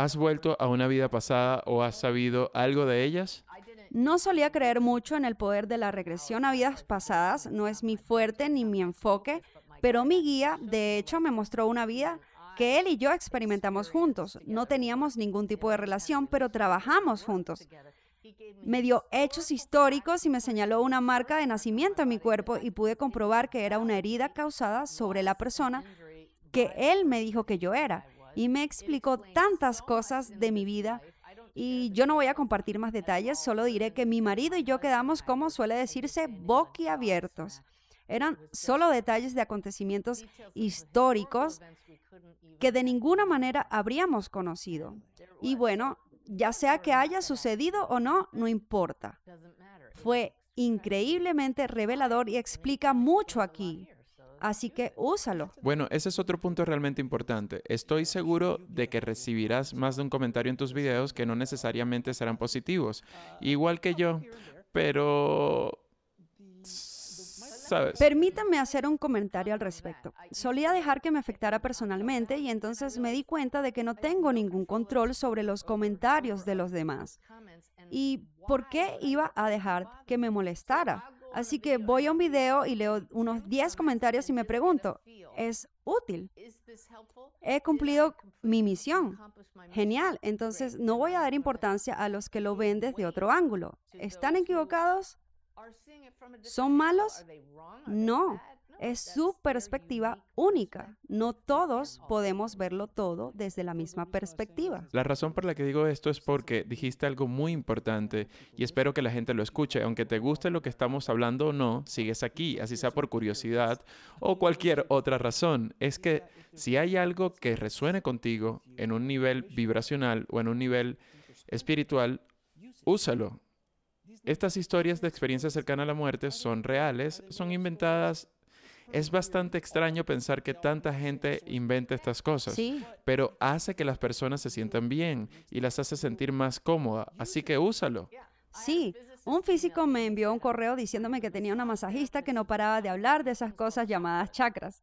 ¿Has vuelto a una vida pasada o has sabido algo de ellas? No solía creer mucho en el poder de la regresión a vidas pasadas, no es mi fuerte ni mi enfoque, pero mi guía de hecho me mostró una vida que él y yo experimentamos juntos. No teníamos ningún tipo de relación, pero trabajamos juntos. Me dio hechos históricos y me señaló una marca de nacimiento en mi cuerpo y pude comprobar que era una herida causada sobre la persona que él me dijo que yo era y me explicó tantas cosas de mi vida y yo no voy a compartir más detalles, solo diré que mi marido y yo quedamos, como suele decirse, boquiabiertos. Eran solo detalles de acontecimientos históricos que de ninguna manera habríamos conocido. Y bueno, ya sea que haya sucedido o no, no importa. Fue increíblemente revelador y explica mucho aquí. Así que úsalo. Bueno, ese es otro punto realmente importante. Estoy seguro de que recibirás más de un comentario en tus videos que no necesariamente serán positivos, igual que yo, pero... ¿sabes? Permítanme hacer un comentario al respecto. Solía dejar que me afectara personalmente y entonces me di cuenta de que no tengo ningún control sobre los comentarios de los demás. ¿Y por qué iba a dejar que me molestara? Así que voy a un video y leo unos 10 comentarios y me pregunto, ¿es útil? ¿He cumplido mi misión? Genial, entonces no voy a dar importancia a los que lo ven desde otro ángulo. ¿Están equivocados? ¿Son malos? No. Es su perspectiva única. No todos podemos verlo todo desde la misma perspectiva. La razón por la que digo esto es porque dijiste algo muy importante y espero que la gente lo escuche. Aunque te guste lo que estamos hablando o no, sigues aquí, así sea por curiosidad o cualquier otra razón. Es que si hay algo que resuene contigo en un nivel vibracional o en un nivel espiritual, úsalo. Estas historias de experiencia cercana a la muerte son reales, son inventadas es bastante extraño pensar que tanta gente inventa estas cosas, pero hace que las personas se sientan bien y las hace sentir más cómodas, así que úsalo. Sí, un físico me envió un correo diciéndome que tenía una masajista que no paraba de hablar de esas cosas llamadas chakras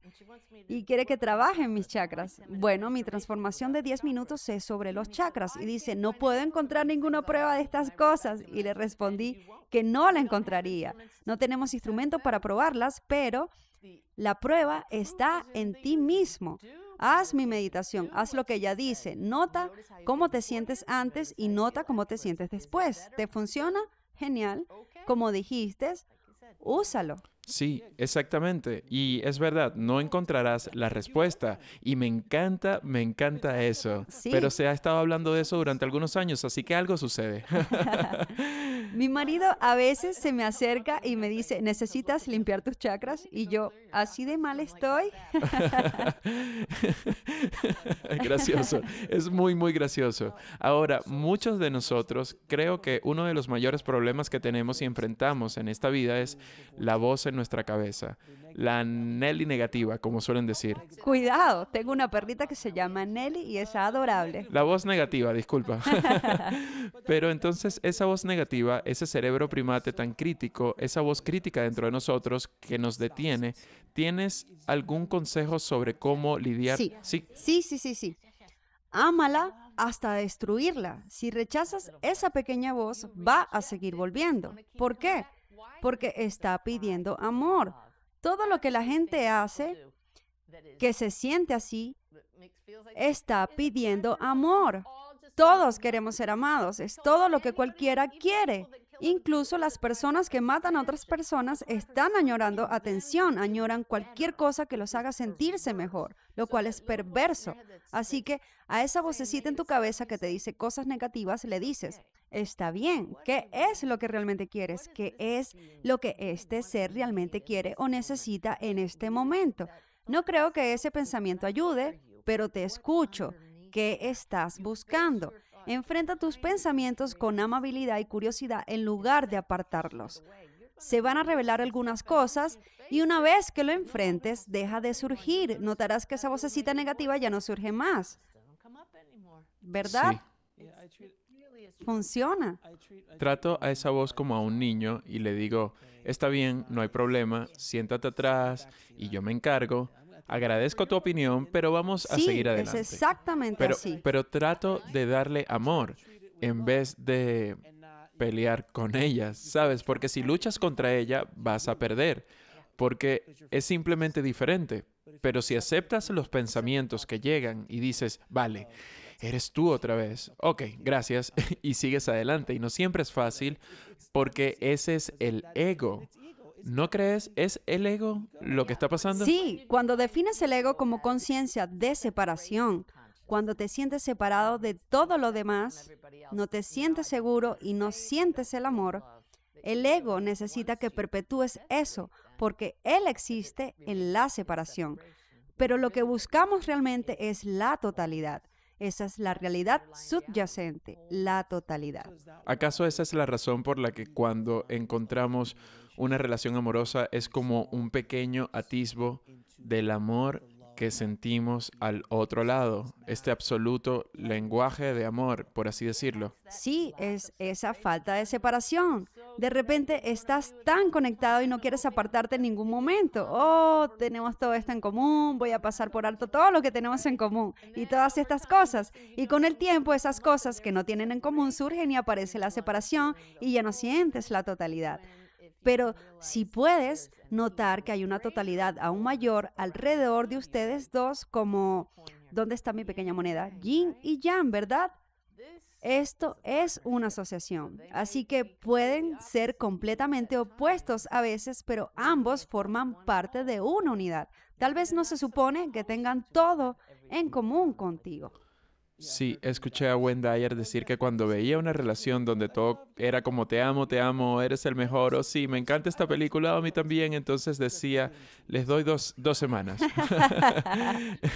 y quiere que trabaje en mis chakras. Bueno, mi transformación de 10 minutos es sobre los chakras y dice, no puedo encontrar ninguna prueba de estas cosas. Y le respondí que no la encontraría. No tenemos instrumento para probarlas, pero la prueba está en ti mismo. Haz mi meditación, haz lo que ella dice. Nota cómo te sientes antes y nota cómo te sientes después. ¿Te funciona? Genial. Como dijiste, úsalo. Sí, exactamente. Y es verdad, no encontrarás la respuesta. Y me encanta, me encanta eso. Pero se ha estado hablando de eso durante algunos años, así que algo sucede. Mi marido a veces se me acerca y me dice, necesitas limpiar tus chakras. Y yo, así de mal estoy. gracioso, es muy, muy gracioso. Ahora, muchos de nosotros, creo que uno de los mayores problemas que tenemos y enfrentamos en esta vida es la voz en nuestra cabeza la Nelly negativa, como suelen decir. Cuidado, tengo una perrita que se llama Nelly y es adorable. La voz negativa, disculpa. Pero entonces esa voz negativa, ese cerebro primate tan crítico, esa voz crítica dentro de nosotros que nos detiene, ¿tienes algún consejo sobre cómo lidiar? Sí, sí, sí, sí, sí. sí. Ámala hasta destruirla. Si rechazas esa pequeña voz, va a seguir volviendo. ¿Por qué? Porque está pidiendo amor todo lo que la gente hace que se siente así está pidiendo amor. Todos queremos ser amados, es todo lo que cualquiera quiere. Incluso las personas que matan a otras personas están añorando atención, añoran cualquier cosa que los haga sentirse mejor, lo cual es perverso. Así que a esa vocecita en tu cabeza que te dice cosas negativas, le dices, está bien, qué es lo que realmente quieres, qué es lo que este ser realmente quiere o necesita en este momento. No creo que ese pensamiento ayude, pero te escucho. ¿Qué estás buscando? Enfrenta tus pensamientos con amabilidad y curiosidad en lugar de apartarlos. Se van a revelar algunas cosas y una vez que lo enfrentes, deja de surgir. Notarás que esa vocecita negativa ya no surge más. ¿Verdad? funciona. Trato a esa voz como a un niño y le digo, está bien, no hay problema, siéntate atrás y yo me encargo. Agradezco tu opinión, pero vamos a seguir adelante. exactamente Pero trato de darle amor en vez de pelear con ella, ¿sabes? Porque si luchas contra ella, vas a perder, porque es simplemente diferente. Pero si aceptas los pensamientos que llegan y dices, vale, eres tú otra vez. Ok, gracias. y sigues adelante. Y no siempre es fácil porque ese es el ego. ¿No crees? ¿Es el ego lo que está pasando? Sí, cuando defines el ego como conciencia de separación, cuando te sientes separado de todo lo demás, no te sientes seguro y no sientes el amor, el ego necesita que perpetúes eso, porque él existe en la separación. Pero lo que buscamos realmente es la totalidad. Esa es la realidad subyacente, la totalidad. ¿Acaso esa es la razón por la que cuando encontramos una relación amorosa es como un pequeño atisbo del amor que sentimos al otro lado, este absoluto lenguaje de amor, por así decirlo. Sí, es esa falta de separación. De repente estás tan conectado y no quieres apartarte en ningún momento. Oh, tenemos todo esto en común, voy a pasar por alto todo lo que tenemos en común y todas estas cosas. Y con el tiempo esas cosas que no tienen en común surgen y aparece la separación y ya no sientes la totalidad. Pero si puedes notar que hay una totalidad aún mayor alrededor de ustedes dos, como ¿dónde está mi pequeña moneda? Yin y Yang, ¿verdad? Esto es una asociación, así que pueden ser completamente opuestos a veces, pero ambos forman parte de una unidad. Tal vez no se supone que tengan todo en común contigo. Sí, escuché a Wendy Dyer decir que cuando veía una relación donde todo era como te amo, te amo, eres el mejor, o sí, me encanta esta película, a mí también, entonces decía, les doy dos, dos semanas.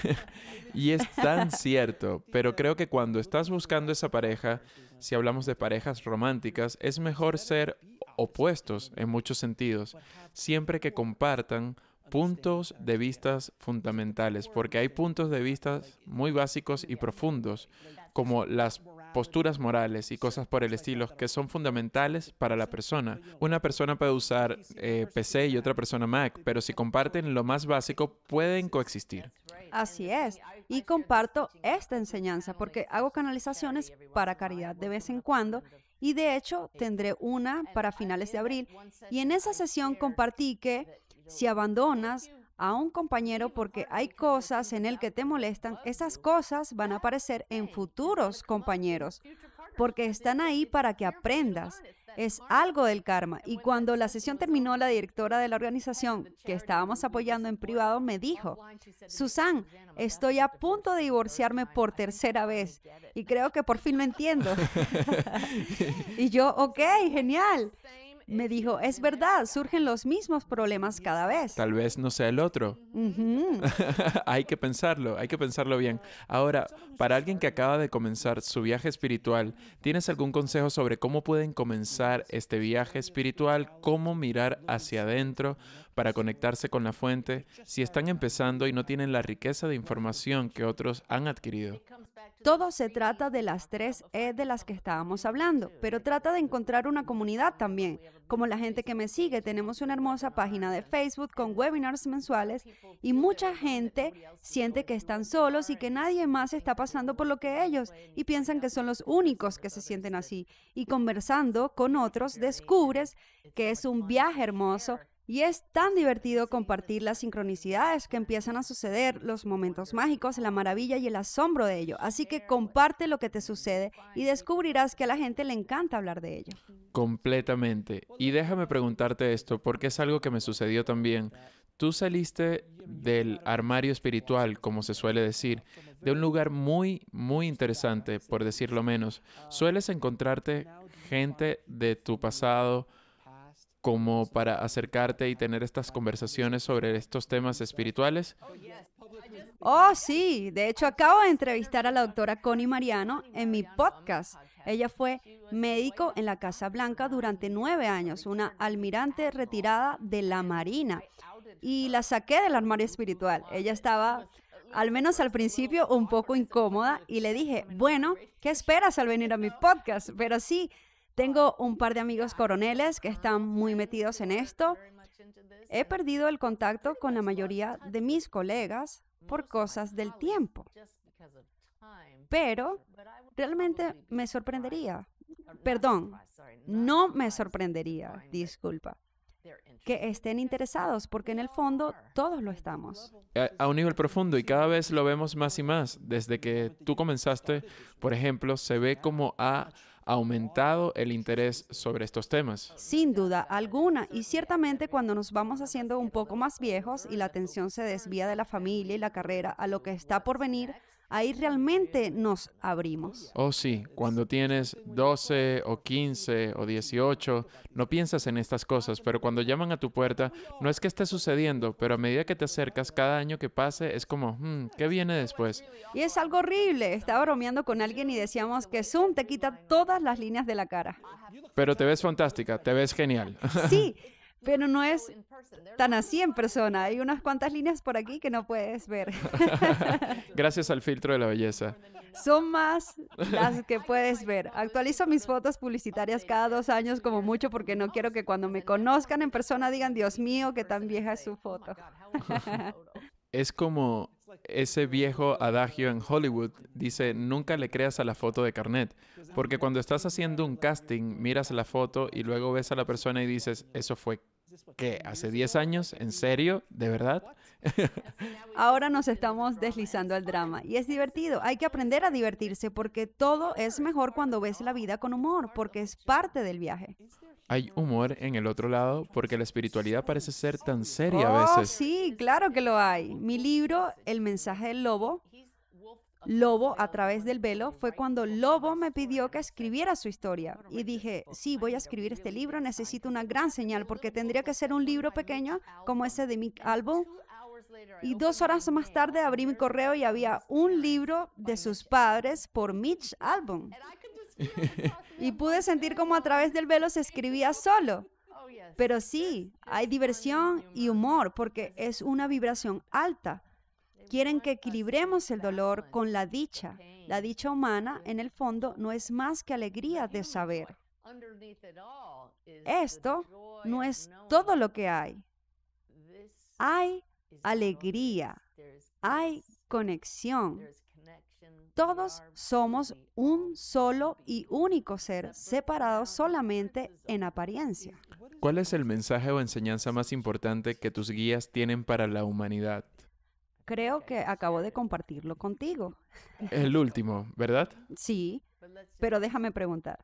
y es tan cierto, pero creo que cuando estás buscando esa pareja, si hablamos de parejas románticas, es mejor ser opuestos en muchos sentidos, siempre que compartan puntos de vistas fundamentales, porque hay puntos de vista muy básicos y profundos, como las posturas morales y cosas por el estilo que son fundamentales para la persona. Una persona puede usar eh, PC y otra persona Mac, pero si comparten lo más básico pueden coexistir. Así es. Y comparto esta enseñanza porque hago canalizaciones para caridad de vez en cuando y de hecho tendré una para finales de abril. Y en esa sesión compartí que si abandonas a un compañero porque hay cosas en él que te molestan, esas cosas van a aparecer en futuros compañeros porque están ahí para que aprendas. Es algo del karma. Y cuando la sesión terminó, la directora de la organización que estábamos apoyando en privado me dijo, Susan, estoy a punto de divorciarme por tercera vez y creo que por fin lo entiendo. y yo, ok, genial me dijo, es verdad, surgen los mismos problemas cada vez. Tal vez no sea el otro. hay que pensarlo, hay que pensarlo bien. Ahora, para alguien que acaba de comenzar su viaje espiritual, ¿tienes algún consejo sobre cómo pueden comenzar este viaje espiritual? ¿Cómo mirar hacia adentro para conectarse con la fuente si están empezando y no tienen la riqueza de información que otros han adquirido? Todo se trata de las tres E de las que estábamos hablando, pero trata de encontrar una comunidad también. Como la gente que me sigue, tenemos una hermosa página de Facebook con webinars mensuales y mucha gente siente que están solos y que nadie más está pasando por lo que ellos y piensan que son los únicos que se sienten así. Y conversando con otros, descubres que es un viaje hermoso y es tan divertido compartir las sincronicidades que empiezan a suceder, los momentos mágicos, la maravilla y el asombro de ello. Así que comparte lo que te sucede y descubrirás que a la gente le encanta hablar de ello. Completamente. Y déjame preguntarte esto, porque es algo que me sucedió también. Tú saliste del armario espiritual, como se suele decir, de un lugar muy, muy interesante, por decirlo menos. Sueles encontrarte gente de tu pasado, como para acercarte y tener estas conversaciones sobre estos temas espirituales? Oh, sí. De hecho, acabo de entrevistar a la doctora Connie Mariano en mi podcast. Ella fue médico en la Casa Blanca durante nueve años, una almirante retirada de la Marina. Y la saqué del armario espiritual. Ella estaba, al menos al principio, un poco incómoda y le dije, bueno, ¿qué esperas al venir a mi podcast? Pero sí, tengo un par de amigos coroneles que están muy metidos en esto. He perdido el contacto con la mayoría de mis colegas por cosas del tiempo. Pero realmente me sorprendería, perdón, no me sorprendería, disculpa, que estén interesados, porque en el fondo todos lo estamos. A, un nivel profundo y cada vez lo vemos más y más. Desde que tú comenzaste, por ejemplo, se ve como a aumentado el interés sobre estos temas. Sin duda alguna, y ciertamente cuando nos vamos haciendo un poco más viejos y la atención se desvía de la familia y la carrera a lo que está por venir, ahí realmente nos abrimos. Oh sí, cuando tienes 12 o 15 o 18, no piensas en estas cosas, pero cuando llaman a tu puerta, no es que esté sucediendo, pero a medida que te acercas, cada año que pase, es como, hmm, ¿qué viene después? Y es algo horrible. Estaba bromeando con alguien y decíamos que Zoom te quita todas las líneas de la cara. Pero te ves fantástica, te ves genial. Sí. pero no es tan así en persona. Hay unas cuantas líneas por aquí que no puedes ver. Gracias al filtro de la belleza. Son más las que puedes ver. Actualizo mis fotos publicitarias cada dos años como mucho porque no quiero que cuando me conozcan en persona digan, Dios mío, qué tan vieja es su oh foto. es como ese viejo adagio en Hollywood dice, nunca le creas a la foto de carnet, porque cuando estás haciendo un casting, miras la foto y luego ves a la persona y dices, eso fue ¿Qué? ¿Hace 10 años? ¿En serio? ¿De verdad? Ahora nos estamos deslizando al drama y es divertido. Hay que aprender a divertirse porque todo es mejor cuando ves la vida con humor, porque es parte del viaje. Hay humor en el otro lado porque la espiritualidad parece ser tan seria a oh, veces. Sí, claro que lo hay. Mi libro, El mensaje del lobo, Lobo a través del velo fue cuando Lobo me pidió que escribiera su historia. Y dije, sí, voy a escribir este libro, necesito una gran señal porque tendría que ser un libro pequeño como ese de Mitch Album. Y dos horas más tarde abrí mi correo y había un libro de sus padres por Mitch Album. y pude sentir como a través del velo se escribía solo. Pero sí, hay diversión y humor porque es una vibración alta. Quieren que equilibremos el dolor con la dicha. La dicha humana, en el fondo, no es más que alegría de saber. Esto no es todo lo que hay. Hay alegría, hay conexión. Todos somos un solo y único ser, separados solamente en apariencia. ¿Cuál es el mensaje o enseñanza más importante que tus guías tienen para la humanidad? creo que acabo de compartirlo contigo. el último, ¿verdad? Sí, pero déjame preguntar.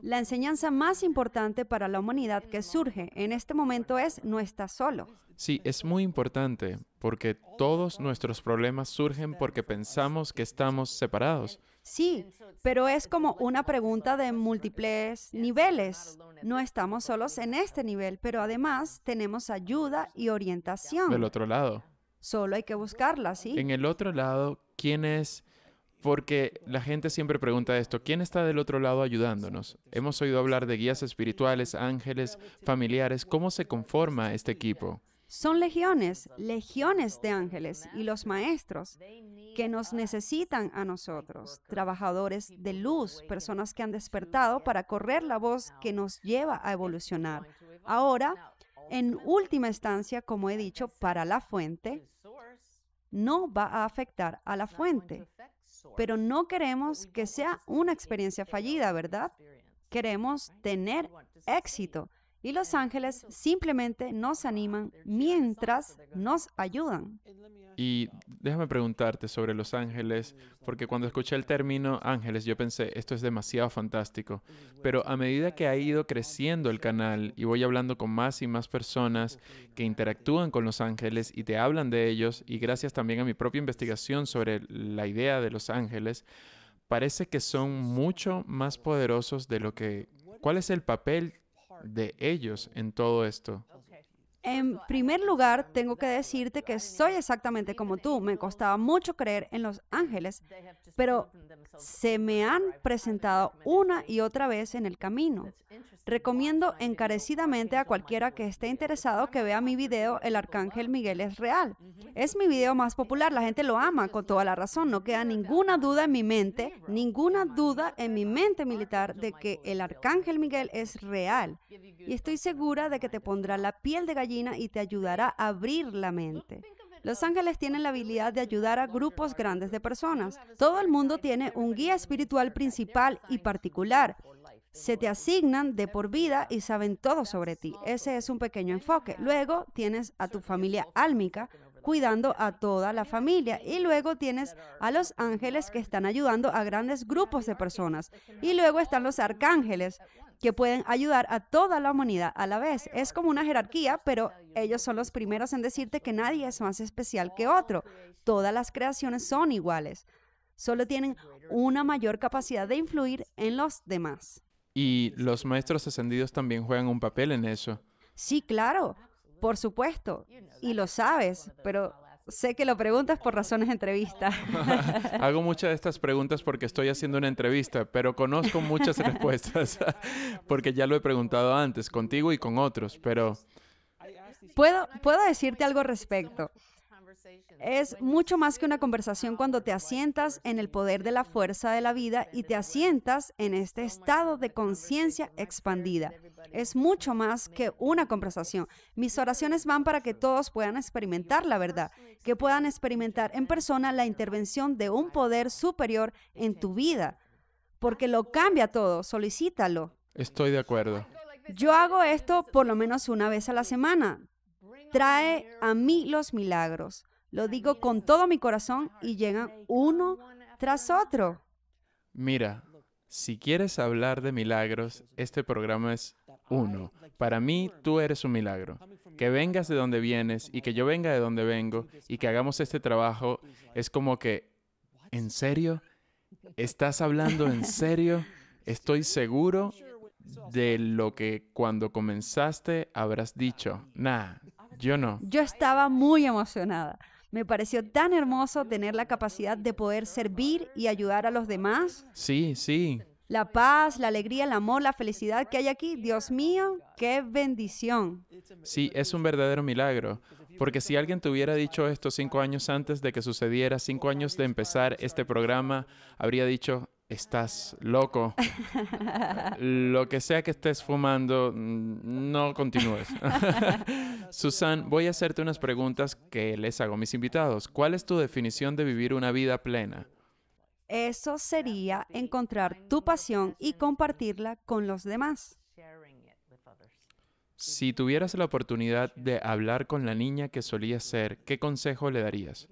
La enseñanza más importante para la humanidad que surge en este momento es no estás solo. Sí, es muy importante porque todos nuestros problemas surgen porque pensamos que estamos separados. Sí, pero es como una pregunta de múltiples niveles. No estamos solos en este nivel, pero además tenemos ayuda y orientación. Del otro lado. Solo hay que buscarla, ¿sí? En el otro lado, ¿quién es? Porque la gente siempre pregunta esto, ¿quién está del otro lado ayudándonos? Hemos oído hablar de guías espirituales, ángeles, familiares. ¿Cómo se conforma este equipo? Son legiones, legiones de ángeles y los maestros que nos necesitan a nosotros, trabajadores de luz, personas que han despertado para correr la voz que nos lleva a evolucionar. Ahora, en última instancia, como he dicho, para la fuente, no va a afectar a la fuente. Pero no queremos que sea una experiencia fallida, ¿verdad? Queremos tener éxito y los ángeles simplemente nos animan mientras nos ayudan. Y déjame preguntarte sobre los ángeles, porque cuando escuché el término ángeles yo pensé, esto es demasiado fantástico, pero a medida que ha ido creciendo el canal y voy hablando con más y más personas que interactúan con los ángeles y te hablan de ellos, y gracias también a mi propia investigación sobre la idea de los ángeles, parece que son mucho más poderosos de lo que... ¿Cuál es el papel de ellos en todo esto. En primer lugar, tengo que decirte que soy exactamente como tú. Me costaba mucho creer en los ángeles, pero se me han presentado una y otra vez en el camino. Recomiendo encarecidamente a cualquiera que esté interesado que vea mi video El Arcángel Miguel es real. Es mi video más popular, la gente lo ama con toda la razón. No queda ninguna duda en mi mente, ninguna duda en mi mente militar de que el Arcángel Miguel es real. Y estoy segura de que te pondrá la piel de gallina y te ayudará a abrir la mente. Los ángeles tienen la habilidad de ayudar a grupos grandes de personas. Todo el mundo tiene un guía espiritual principal y particular. Se te asignan de por vida y saben todo sobre ti. Ese es un pequeño enfoque. Luego tienes a tu familia álmica, cuidando a toda la familia. Y luego tienes a los ángeles que están ayudando a grandes grupos de personas. Y luego están los arcángeles que pueden ayudar a toda la humanidad a la vez. Es como una jerarquía, pero ellos son los primeros en decirte que nadie es más especial que otro. Todas las creaciones son iguales. Solo tienen una mayor capacidad de influir en los demás. Y los maestros ascendidos también juegan un papel en eso. Sí, claro. Por supuesto, y lo sabes, pero sé que lo preguntas por razones de entrevista. Hago muchas de estas preguntas porque estoy haciendo una entrevista, pero conozco muchas respuestas porque ya lo he preguntado antes, contigo y con otros, pero... Puedo, puedo decirte algo al respecto. Es mucho más que una conversación cuando te asientas en el poder de la fuerza de la vida y te asientas en este estado de conciencia expandida. Es mucho más que una conversación. Mis oraciones van para que todos puedan experimentar la verdad, que puedan experimentar en persona la intervención de un poder superior en tu vida, porque lo cambia todo. Solicítalo. Estoy de acuerdo. Yo hago esto por lo menos una vez a la semana. Trae a mí los milagros. Lo digo con todo mi corazón y llegan uno tras otro. Mira, si quieres hablar de milagros, este programa es uno. Para mí, tú eres un milagro. Que vengas de donde vienes y que yo venga de donde vengo y que hagamos este trabajo es como que, ¿en serio? ¿Estás hablando en serio? Estoy seguro de lo que cuando comenzaste habrás dicho. Nah, yo no. Yo estaba muy emocionada. Me pareció tan hermoso tener la capacidad de poder servir y ayudar a los demás. Sí, sí. La paz, la alegría, el amor, la felicidad que hay aquí. Dios mío, qué bendición. Sí, es un verdadero milagro. Porque si alguien te hubiera dicho esto cinco años antes de que sucediera, cinco años de empezar este programa, habría dicho, estás loco. Lo que sea que estés fumando, mm, no continúes. Susan, voy a hacerte unas preguntas que les hago a mis invitados. ¿Cuál es tu definición de vivir una vida plena? Eso sería encontrar tu pasión y compartirla con los demás. Si tuvieras la oportunidad de hablar con la niña que solías ser, ¿qué consejo le darías?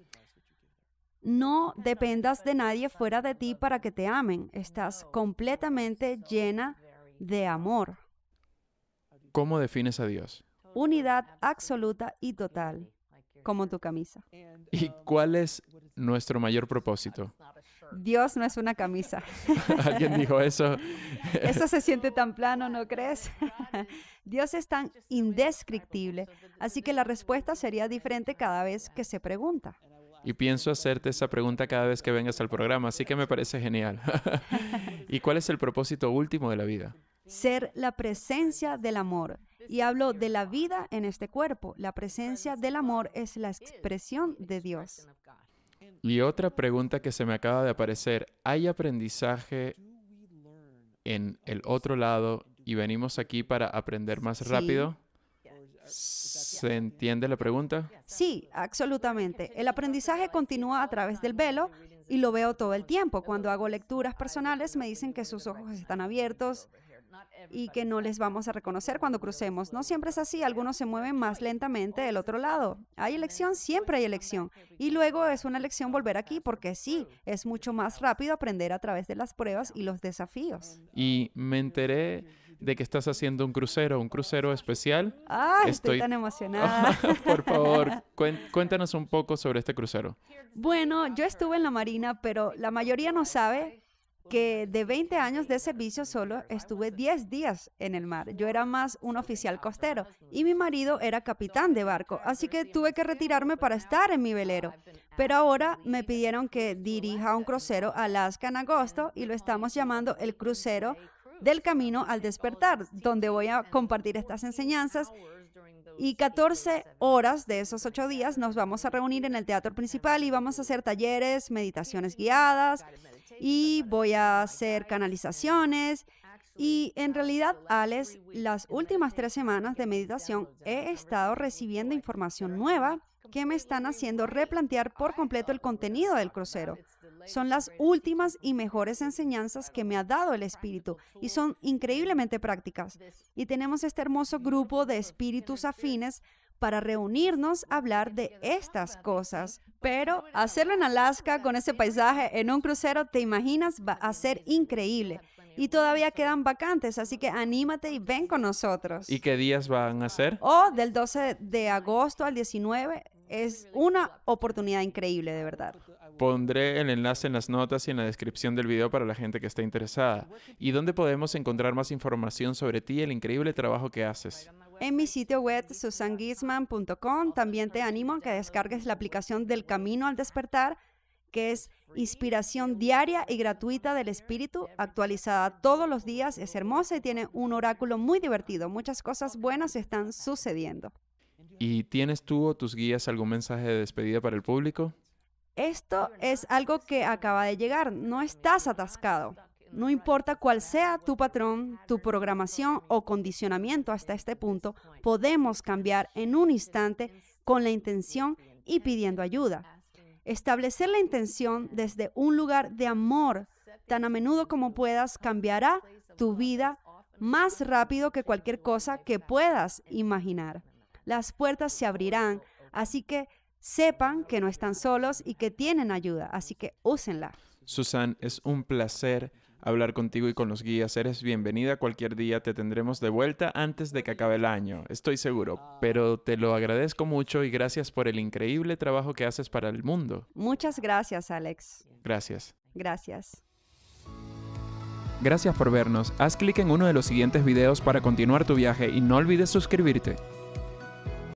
No dependas de nadie fuera de ti para que te amen. Estás completamente llena de amor. ¿Cómo defines a Dios? Unidad absoluta y total, como tu camisa. ¿Y cuál es nuestro mayor propósito? Dios no es una camisa. ¿Alguien dijo eso? eso se siente tan plano, ¿no crees? Dios es tan indescriptible, así que la respuesta sería diferente cada vez que se pregunta. Y pienso hacerte esa pregunta cada vez que vengas al programa, así que me parece genial. ¿Y cuál es el propósito último de la vida? Ser la presencia del amor. Y hablo de la vida en este cuerpo. La presencia del amor es la expresión de Dios. Y otra pregunta que se me acaba de aparecer, ¿hay aprendizaje en el otro lado y venimos aquí para aprender más rápido? ¿Se entiende la pregunta? Sí, absolutamente. El aprendizaje continúa a través del velo y lo veo todo el tiempo. Cuando hago lecturas personales me dicen que sus ojos están abiertos y que no les vamos a reconocer cuando crucemos. No siempre es así, algunos se mueven más lentamente del otro lado. Hay elección, siempre hay elección. Y luego es una elección volver aquí porque sí, es mucho más rápido aprender a través de las pruebas y los desafíos. Y me enteré de que estás haciendo un crucero, un crucero especial. Ah, estoy... estoy tan emocionada. Por favor, cuéntanos un poco sobre este crucero. Bueno, yo estuve en la Marina, pero la mayoría no sabe que de 20 años de servicio solo estuve 10 días en el mar. Yo era más un oficial costero y mi marido era capitán de barco, así que tuve que retirarme para estar en mi velero. Pero ahora me pidieron que dirija un crucero a Alaska en agosto y lo estamos llamando el crucero del camino al despertar, donde voy a compartir estas enseñanzas. Y 14 horas de esos ocho días nos vamos a reunir en el teatro principal y vamos a hacer talleres, meditaciones guiadas y voy a hacer canalizaciones. Y en realidad, Alex, las últimas tres semanas de meditación he estado recibiendo información nueva que me están haciendo replantear por completo el contenido del crucero. Son las últimas y mejores enseñanzas que me ha dado el Espíritu y son increíblemente prácticas. Y tenemos este hermoso grupo de espíritus afines para reunirnos a hablar de estas cosas. Pero hacerlo en Alaska con ese paisaje en un crucero, te imaginas, va a ser increíble. Y todavía quedan vacantes, así que anímate y ven con nosotros. ¿Y qué días van a ser? Oh, del 12 de agosto al 19 es una oportunidad increíble, de verdad. Pondré el enlace en las notas y en la descripción del video para la gente que está interesada. ¿Y dónde podemos encontrar más información sobre ti y el increíble trabajo que haces? En mi sitio web SusanGizman.com. también te animo a que descargues la aplicación del Camino al Despertar, que es inspiración diaria y gratuita del espíritu, actualizada todos los días, es hermosa y tiene un oráculo muy divertido. Muchas cosas buenas están sucediendo. ¿Y tienes tú o tus guías algún mensaje de despedida para el público? Esto es algo que acaba de llegar, no estás atascado. No importa cuál sea tu patrón, tu programación o condicionamiento hasta este punto, podemos cambiar en un instante con la intención y pidiendo ayuda. Establecer la intención desde un lugar de amor tan a menudo como puedas cambiará tu vida más rápido que cualquier cosa que puedas imaginar las puertas se abrirán. Así que sepan que no están solos y que tienen ayuda, así que úsenla. Susan, es un placer hablar contigo y con los guías. Eres bienvenida cualquier día, te tendremos de vuelta antes de que acabe el año, estoy seguro. Pero te lo agradezco mucho y gracias por el increíble trabajo que haces para el mundo. Muchas gracias, Alex. Gracias. Gracias. Gracias por vernos. Haz clic en uno de los siguientes videos para continuar tu viaje y no olvides suscribirte.